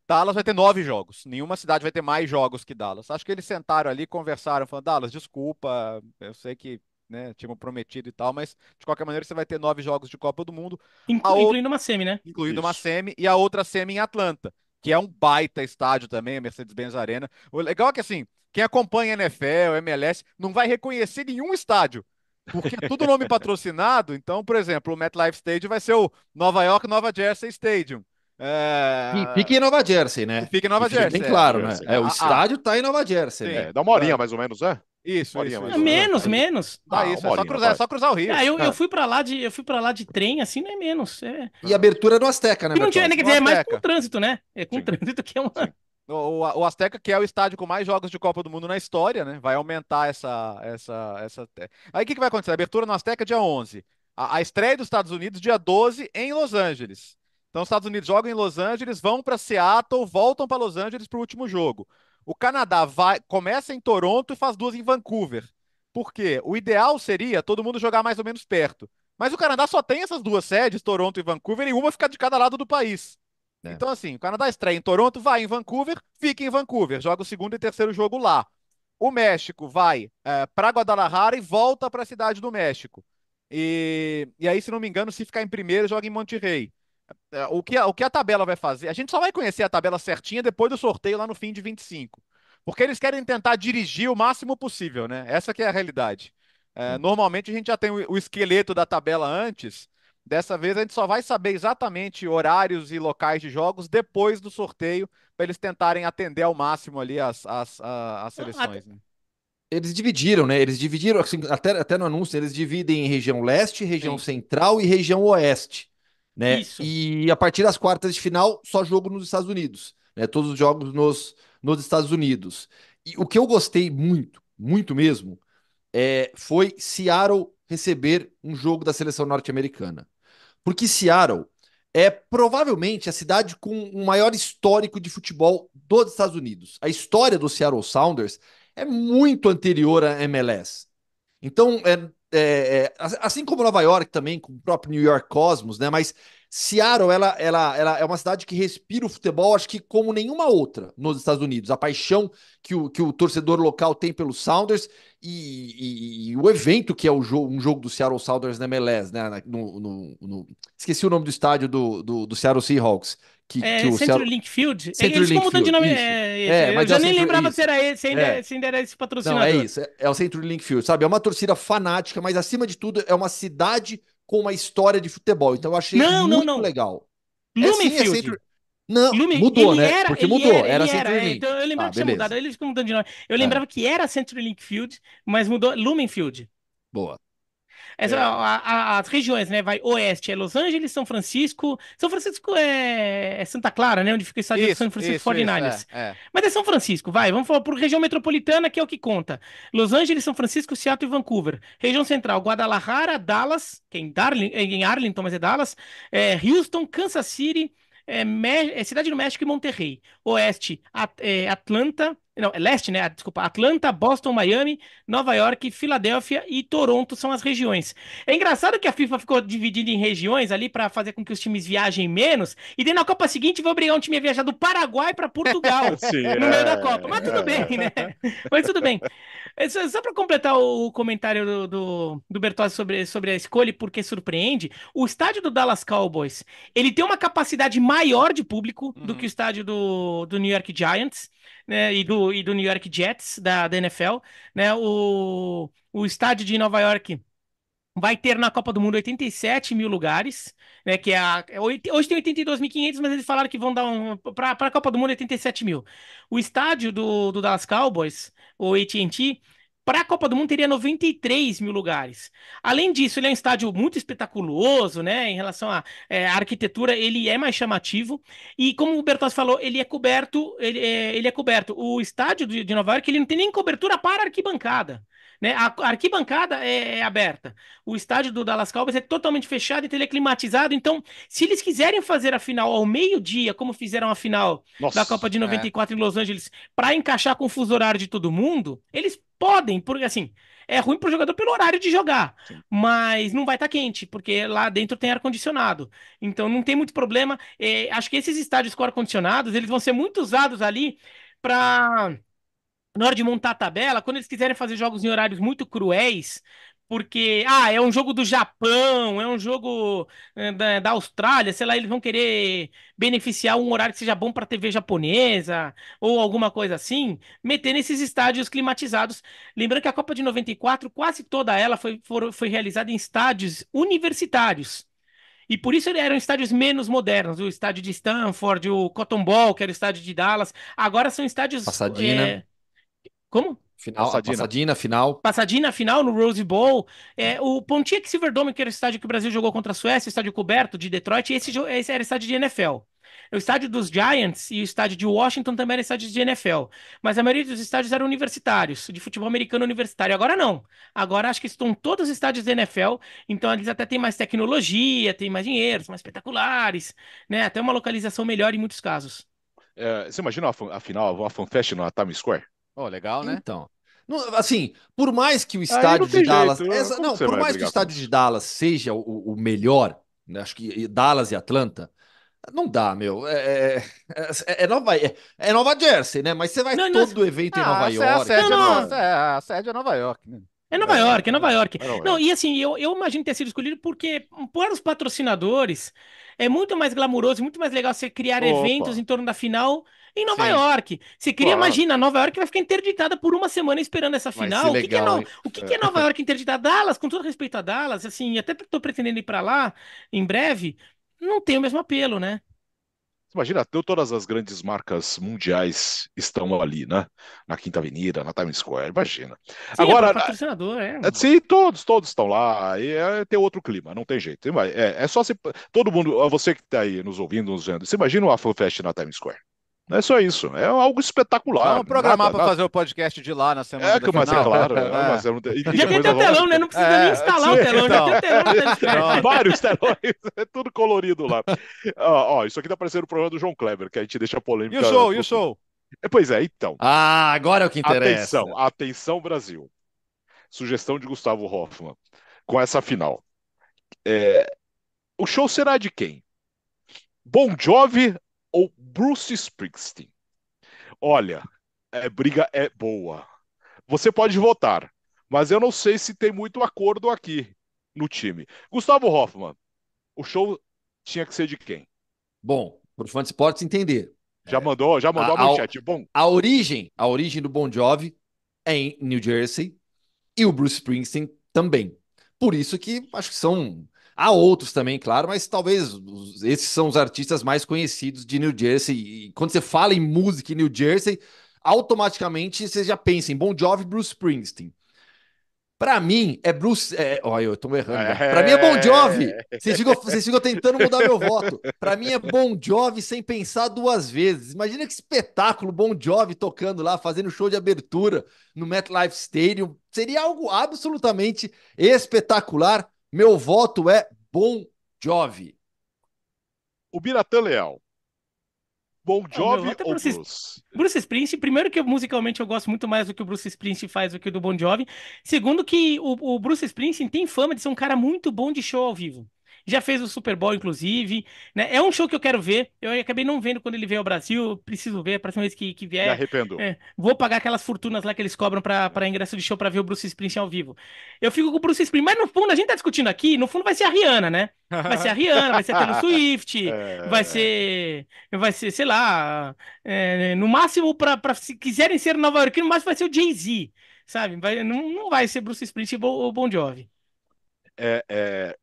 Dallas vai ter nove jogos. Nenhuma cidade vai ter mais jogos que Dallas. Acho que eles sentaram ali, conversaram, falando, Dallas, desculpa, eu sei que né, prometido e tal, mas de qualquer maneira você vai ter nove jogos de Copa do Mundo. Inclu outra... Incluindo uma semi, né? Incluindo Isso. uma semi e a outra semi em Atlanta, que é um baita estádio também, a Mercedes-Benz Arena. O legal é que assim, quem acompanha a NFL, MLS, não vai reconhecer nenhum estádio. Porque é tudo nome patrocinado, então, por exemplo, o MetLife Stadium vai ser o Nova York Nova Jersey Stadium. É... Fica em Nova Jersey, né? Fica em Nova Jersey. Bem é, claro, né? É, é o estádio está em Nova Jersey. Sim, né? É, dá uma horinha, mais ou menos, é? Isso, isso, Mas... Menos, menos. Ah, ah isso, é só cruzar, é só cruzar o rio. Ah, é, eu, eu é. fui para lá de eu fui para lá de trem, assim, não é menos. É... E abertura do Azteca, né? Não tinha, né quer dizer, é mais com trânsito, né? É com Sim. trânsito que é uma. Sim. O, o Azteca, que é o estádio com mais jogos de Copa do Mundo na história, né? Vai aumentar essa. essa, essa... Aí o que, que vai acontecer? A abertura no Azteca dia 11. A, a estreia dos Estados Unidos dia 12 em Los Angeles. Então, os Estados Unidos jogam em Los Angeles, vão para Seattle, voltam para Los Angeles para o último jogo. O Canadá vai, começa em Toronto e faz duas em Vancouver. Por quê? O ideal seria todo mundo jogar mais ou menos perto. Mas o Canadá só tem essas duas sedes, Toronto e Vancouver, e uma fica de cada lado do país. É. Então, assim, o Canadá estreia em Toronto, vai em Vancouver, fica em Vancouver, joga o segundo e terceiro jogo lá. O México vai é, para Guadalajara e volta para a cidade do México. E, e aí, se não me engano, se ficar em primeiro, joga em Monterrey. É, o que, a, o que a tabela vai fazer, a gente só vai conhecer a tabela certinha depois do sorteio lá no fim de 25. Porque eles querem tentar dirigir o máximo possível, né? Essa que é a realidade. É, hum. normalmente a gente já tem o, o, esqueleto da tabela antes. Dessa vez a gente só vai saber exatamente horários e locais de jogos depois do sorteio, para eles tentarem atender ao máximo ali as, as, as, as ah, seleções. Né? Eles dividiram, né? Eles dividiram, assim, até, até no anúncio, eles dividem em região leste, região Sim. central e região oeste. Né? Isso. E a partir das quartas de final, só jogo nos Estados Unidos. Né? Todos os jogos nos, nos Estados Unidos. E o que eu gostei muito, muito mesmo, é, foi Seattle receber um jogo da seleção norte-americana. Porque Seattle é provavelmente a cidade com o maior histórico de futebol dos Estados Unidos. A história do Seattle Sounders é muito anterior à MLS. Então, é, é, é, assim como Nova York também, com o próprio New York Cosmos, né? Mas Seattle, ela, ela, ela é uma cidade que respira o futebol, acho que como nenhuma outra nos Estados Unidos. A paixão que o, que o torcedor local tem pelo Sounders e, e, e o evento que é o um jogo do Seattle Sounders na MLS, né? No, no, no... Esqueci o nome do estádio do, do, do Seattle Seahawks que, é, que o Centro Cel... Linkfield. É, Centro eles Linkfield. Mudando de nome. É, isso. É, isso. É, eu já é nem Centro... lembrava isso. se era esse, se ainda, é. se ainda era esse patrocinador. Não, é isso, é o Centro Linkfield, sabe? É uma torcida fanática, mas acima de tudo é uma cidade com uma história de futebol. Então eu achei não, muito não, não. legal. Lumenfield. É, sim, é Centro... Não, Lume... mudou, ele né? Era, Porque mudou, era, era Century Link. então eu lembrava ah, que beleza. tinha mudado, eles ficam mudando de nome. Eu lembrava que era Century Link mas mudou Lumenfield. Boa é. é. a, a, as regiões, né? Vai oeste, é Los Angeles, São Francisco. São Francisco é, é Santa Clara, né? Onde fica o estádio de São Francisco isso, 49 isso, é, é, Mas é São Francisco, vai. Vamos falar por região metropolitana, que é o que conta. Los Angeles, São Francisco, Seattle e Vancouver. Região central, Guadalajara, Dallas, que é em, Darling, em Arlington, mas é Dallas. Houston, Kansas City. É, Cidade do México e Monterrey. Oeste, At Atlanta, não, é leste, né? Ah, desculpa. Atlanta, Boston, Miami, Nova York, Filadélfia e Toronto são as regiões. É engraçado que a FIFA ficou dividida em regiões ali para fazer com que os times viajem menos. E daí na Copa seguinte vai obrigar um time a viajar do Paraguai para Portugal Sim, no meio da é. Copa. Mas tudo bem, né? Mas tudo bem. É, só, só para completar o comentário do, do, do, Bertozzi sobre, sobre a escolha e por que surpreende, o estádio do Dallas Cowboys ele tem uma capacidade maior de público uhum. do que o estádio do, do New York Giants né, e, do, e do New York Jets da, da NFL. Né, o, o estádio de Nova York Vai ter na Copa do Mundo 87 mil lugares, né? Que é a, é hoje tem 82.500, mas eles falaram que vão dar um para a Copa do Mundo 87 mil. O estádio do, do Dallas Cowboys, o AT&T, para a Copa do Mundo teria 93 mil lugares. Além disso, ele é um estádio muito espetaculoso, né? Em relação à, é, arquitetura, ele é mais chamativo. E como o Bertos falou, ele é coberto, ele é, ele é coberto. O estádio de, de Nova York, ele não tem nem cobertura para arquibancada. Né? A, arquibancada é, é, aberta. O estádio do Dallas Cowboys é totalmente fechado, então ele é climatizado. Então, se eles quiserem fazer a final ao meio-dia, como fizeram a final Nossa, da Copa de 94 é. em Los Angeles, para encaixar com o fuso horário de todo mundo, eles podem, porque assim, é ruim pro jogador pelo horário de jogar, Sim. mas não vai estar tá quente, porque lá dentro tem ar-condicionado. Então não tem muito problema. É, acho que esses estádios com ar-condicionados, eles vão ser muito usados ali para na hora de montar a tabela, quando eles quiserem fazer jogos em horários muito cruéis, porque, ah, é um jogo do Japão, é um jogo eh, da, da Austrália, sei lá, eles vão querer beneficiar um horário que seja bom para TV japonesa ou alguma coisa assim, meter nesses estádios climatizados. Lembrando que a Copa de 94, quase toda ela foi, foi, foi realizada em estádios universitários. E por isso eram estádios menos modernos, o estádio de Stanford, o Cotton Bowl, que era o estádio de Dallas. Agora são estádios. Passadinha. É, eh, como? Final, passadina. passadina. final. Passadina, final no Rose Bowl. É, o Pontiac Silverdome, que era o estádio que o Brasil jogou contra a Suécia, estádio coberto de Detroit, esse, esse era estádio de NFL. O estádio dos Giants e o estádio de Washington também eram estádios de NFL. Mas a maioria dos estádios eram universitários, de futebol americano universitário. Agora não. Agora acho que estão todos os estádios de NFL, então eles até têm mais tecnologia, têm mais dinheiro, são mais espetaculares, né? Até uma localização melhor em muitos casos. É, você imagina a, a final, a FanFest na Times Square? Oh, legal, né? Então. Não, assim, por mais que o estádio de Dallas. essa, não, por mais que o estádio de Dallas seja o, o melhor, né, acho que Dallas e Atlanta. Não dá, meu. É é, é, é, é Nova, é, é, Nova Jersey, né? Mas você vai não, todo o evento ah, em Nova York. É a, sede, não, não. É a sede é Nova York, né? É Nova York, é né? Nova York. Não, e assim, eu, eu imagino ter sido escolhido porque, para os patrocinadores, é muito mais glamuroso, muito mais legal você criar Opa. eventos em torno da final em Nova Sim. York. Você queria, imagina, Nova York vai ficar interditada por uma semana esperando essa final. Legal, o, que que é no... o que, é. que, é Nova York interditada? Dallas, com todo respeito a Dallas, assim, até tô pretendendo ir para lá em breve, não tem o mesmo apelo, né? Imagina, todas as grandes marcas mundiais estão ali, né? Na Quinta Avenida, na Times Square, imagina. Sim, é Agora, é patrocinador, é. é sim, todos, todos estão lá. E é, tem outro clima, não tem jeito. É, é só se. Todo mundo, você que está aí nos ouvindo, nos vendo, você imagina o Fest na Times Square. Não é só isso, é algo espetacular. Vamos programar para fazer o podcast de lá na semana. É, que, mas é final. é claro. É. Mas é, e já tem o telão, né? Não precisa é, nem instalar sim, o telão, já então. tem o telão. Tá Vários telões, é tudo colorido lá. ó, ó, isso aqui tá parecendo o programa do João Kleber, que a gente deixa polêmica. E o show, e o show? É, pois é, então. Ah, agora é o que interessa. Atenção, atenção, Brasil. Sugestão de Gustavo Hoffman com essa final. É... o show será de quem? Bon Jovi ou Bruce Springsteen. Olha, a é briga é boa. Você pode votar, mas eu não sei se tem muito acordo aqui no time. Gustavo Hoffman, o show tinha que ser de quem? Bom, para os fãs de esportes entender. Já é, mandou, já mandou a, a manchete. Bom. A origem, a origem do Bon Jovi é em New Jersey e o Bruce Springsteen também. Por isso que acho que são Há outros também, claro, mas talvez esses são os artistas mais conhecidos de New Jersey. E quando você fala em música em New Jersey, automaticamente você já pensa em Bon Jovi e Bruce Springsteen. Para mim, é Bruce. É, olha, eu tô errando. Né? Para mim é Bon Jovi. Vocês ficam, vocês ficam tentando mudar meu voto. Para mim é Bon Jovi sem pensar duas vezes. Imagina que espetáculo Bon Jovi tocando lá, fazendo show de abertura no MetLife Stadium. Seria algo absolutamente espetacular. Meu voto é Bon Jovi. O Biratã Leal. Bon ah, Jovi ah, ou Bruce, Bruce? Bruce Springsteen, primeiro que musicalmente eu gosto muito mais do que o Bruce Springsteen faz do que o do Bon Jovi. Segundo que o, o Bruce Springsteen tem fama de ser um cara muito bom de show ao vivo já fez o Super Bowl, inclusive. Né? É um show que eu quero ver. Eu acabei não vendo quando ele veio ao Brasil, preciso ver, próxima vez que, que vier. Me arrependo. É, vou pagar aquelas fortunas lá que eles cobram para ingresso de show para ver o Bruce Springsteen ao vivo. Eu fico com o Bruce Springsteen, mas no fundo, a gente tá discutindo aqui, no fundo vai ser a Rihanna, né? Vai ser a Rihanna, vai ser a Taylor Swift, é... vai ser, vai ser, sei lá, é, no máximo, para se quiserem ser Nova York, no máximo vai ser o Jay-Z, sabe? Vai, não, não vai ser Bruce Springsteen ou Bon Jovi. É, é,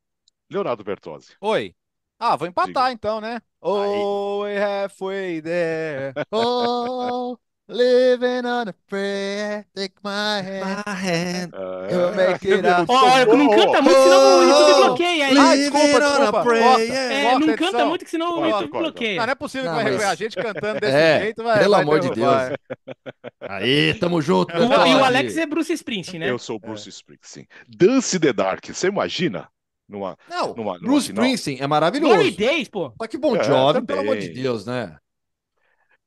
Leonardo Bertozzi. Oi. Ah, vou empatar Diga. então, né? Oh, Aí. halfway there. Oh, living on a prayer. Take my hand. My hand. Ah, é. You'll make it up. Ó, oh, não canta muito, senão o YouTube oh, bloqueia. Hein? Ah, desculpa, desculpa. é, não canta muito, senão o YouTube bloqueia. Não, não é possível não, que vai mas... a gente cantando desse é, jeito. Vai, pelo vai amor de Deus. Aí, tamo junto. O, e o Alex é Bruce Springsteen, né? Eu sou o Bruce é. Springsteen. Dance the Dark, você imagina? Numa, não, numa, numa Bruce Springsteen é maravilhoso. Larry Days, pô. que Bon é, jovem pelo amor de Deus, né?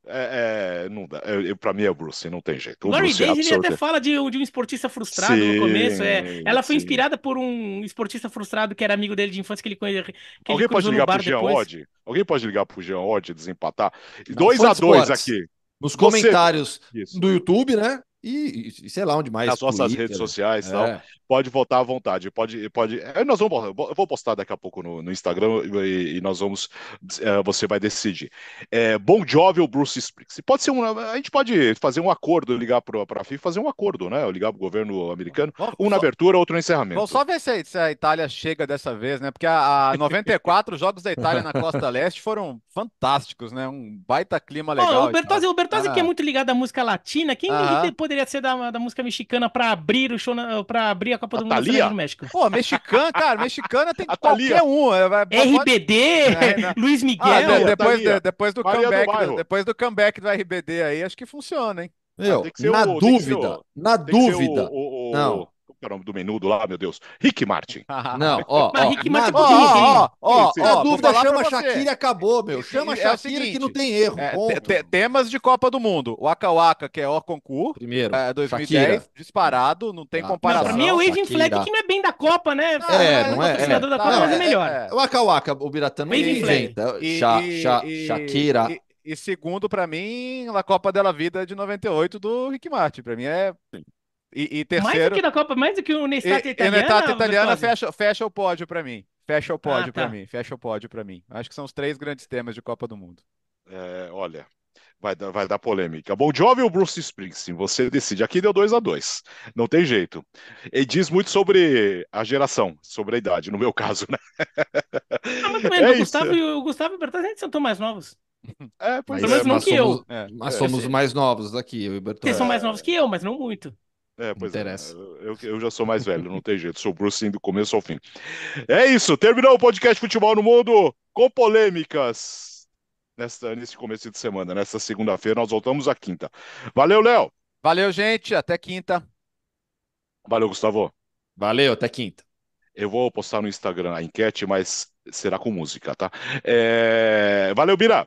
É, é, não dá. Eu, eu, pra mim é o Bruce, não tem jeito. O Larry Bruce é Days, é ele até fala de, de um esportista frustrado sim, no começo. É. Ela foi sim. inspirada por um esportista frustrado que era amigo dele de infância que ele conheceu. Alguém pode ligar pro Jean Odd? Alguém pode ligar pro Jean Odd desempatar? 2 a 2 aqui. Nos Você... comentários Isso. do YouTube, né? E, e, sei lá onde mais. Nas nossas Twitter, redes sociais, é. Tal, pode votar à vontade. Pode, pode. Eh, nós vamos, eu vou postar daqui a pouco no, no Instagram e, e, nós vamos. Eh, você vai decidir. É, Bom Jovem ou Bruce Springs? Pode ser um. A gente pode fazer um acordo, ligar para a FIFA, fazer um acordo, né? Ligar para o governo americano. um na abertura, outro no encerramento. Vamos só ver se, se a Itália chega dessa vez, né? Porque a, a 94 os jogos da Itália na Costa Leste foram fantásticos, né? Um baita clima legal. Oh, o Bertazzi, o ah. que é muito ligado à música latina, quem ah. poderia poderia ser da, da música mexicana para abrir o show, para abrir a Copa do Mundo do México? Pô, mexicana, cara, mexicana tem a qualquer um. RBD, é, é né? Luiz ah, Miguel. Ah, de, depois, de, depois, do comeback, do depois do comeback do RBD aí, acho que funciona, hein? Meu, ah, na o, dúvida, o, na dúvida. O, não é o nome do menudo lá, meu Deus? Rick Martin. Não, ó, ó, Rick Martin. É ó, ó, ó, ó, dúvida, chama Shakira acabou, meu. Chama é Shakira seguinte, que não tem erro. É, te, temas de Copa do Mundo. O Waka Waka, que é o concurso. Primeiro. É, 2010, Shakira. disparado, não tem ah, comparação. Não, pra mim é o Waving Flag, que não é bem da Copa, né? Ah, é, não é. é, da Copa, mas é melhor. O é, é. Waka Waka, o Biratano. não Flag. Shakira. E segundo, para mim, a Copa dela Vida de 98 do Rick Martin. Para mim é e, e terceiro. Mais do que na Copa, mais do que o Nestata italiana. E italiana fecha, fecha o pódio para mim. Fecha o pódio ah, tá. para mim. Fecha o pódio para mim. Acho que são os três grandes temas de Copa do Mundo. É, olha, vai dar, vai dar polêmica. Bom Jovi ou Bruce Springsteen? Você decide. Aqui deu 2 a 2 Não tem jeito. E diz muito sobre a geração, sobre a idade, no meu caso, né? Ah, mas também, é o, Gustavo, o Gustavo e o Bertazzi são tão mais novos. É, pois é, mas, é, mas não que somos, eu. É, mas somos é, mais novos aqui eu e Bertolini. Vocês são mais novos que eu, mas não muito. É, pois é. Interessa. é. Eu, eu, já sou mais velho, não tem jeito. Sou Bruce sim, do começo ao fim. É isso, terminou o podcast Futebol no Mundo com polêmicas. Nesta, nesse começo de semana, nesta segunda-feira, nós voltamos à quinta. Valeu, Léo. Valeu, gente. Até quinta. Valeu, Gustavo. Valeu, até quinta. Eu vou postar no Instagram a enquete, mas será com música, tá? É... Valeu, Bira.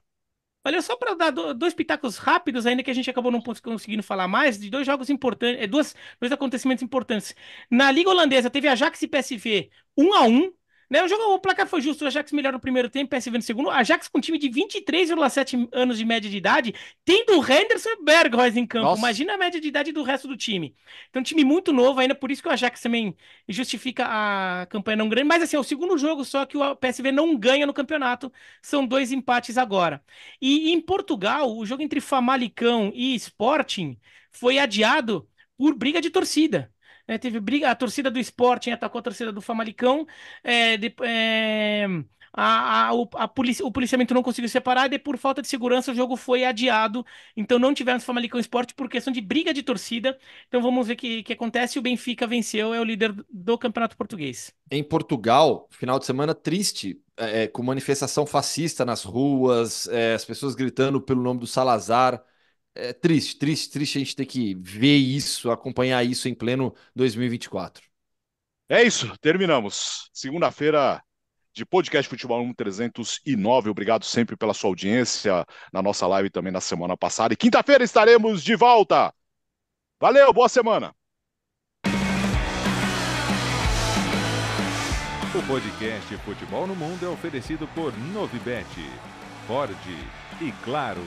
Olha só para dar dois pitacos rápidos, ainda que a gente acabou não conseguindo falar mais, de dois jogos importantes, é, duas, dois acontecimentos importantes. Na Liga Holandesa teve Ajax e PSV 1 a 1 né, o jogo, o placar foi justo, o Ajax melhor no primeiro tempo, PSV no segundo. Ajax com um time de 23,7 anos de média de idade, tendo Henderson e Berghuis em campo. Nossa. Imagina a média de idade do resto do time. Então, um time muito novo ainda, por isso que o Ajax também justifica a campanha não grande. Mas assim, é o segundo jogo só que o PSV não ganha no campeonato. São dois empates agora. E em Portugal, o jogo entre Famalicão e Sporting foi adiado por briga de torcida. Né, teve briga, a torcida do Sporting atacou a torcida do Famalicão. É, de, é, a, a, a o policiamento não conseguiu separar e por falta de segurança o jogo foi adiado. Então não tivemos Famalicão Esporte por questão de briga de torcida. Então vamos ver o que, que acontece. O Benfica venceu, é o líder do Campeonato Português. Em Portugal, final de semana triste, é, é com manifestação fascista nas ruas, é, as pessoas gritando pelo nome do Salazar é triste, triste, triste a gente ter que ver isso, acompanhar isso em pleno 2024. É isso, terminamos. Segunda-feira de podcast Futebol 1309. Obrigado sempre pela sua audiência na nossa live também na semana passada. E quinta-feira estaremos de volta. Valeu, boa semana. O podcast Futebol no Mundo é oferecido por Novibet, Ford e Claro.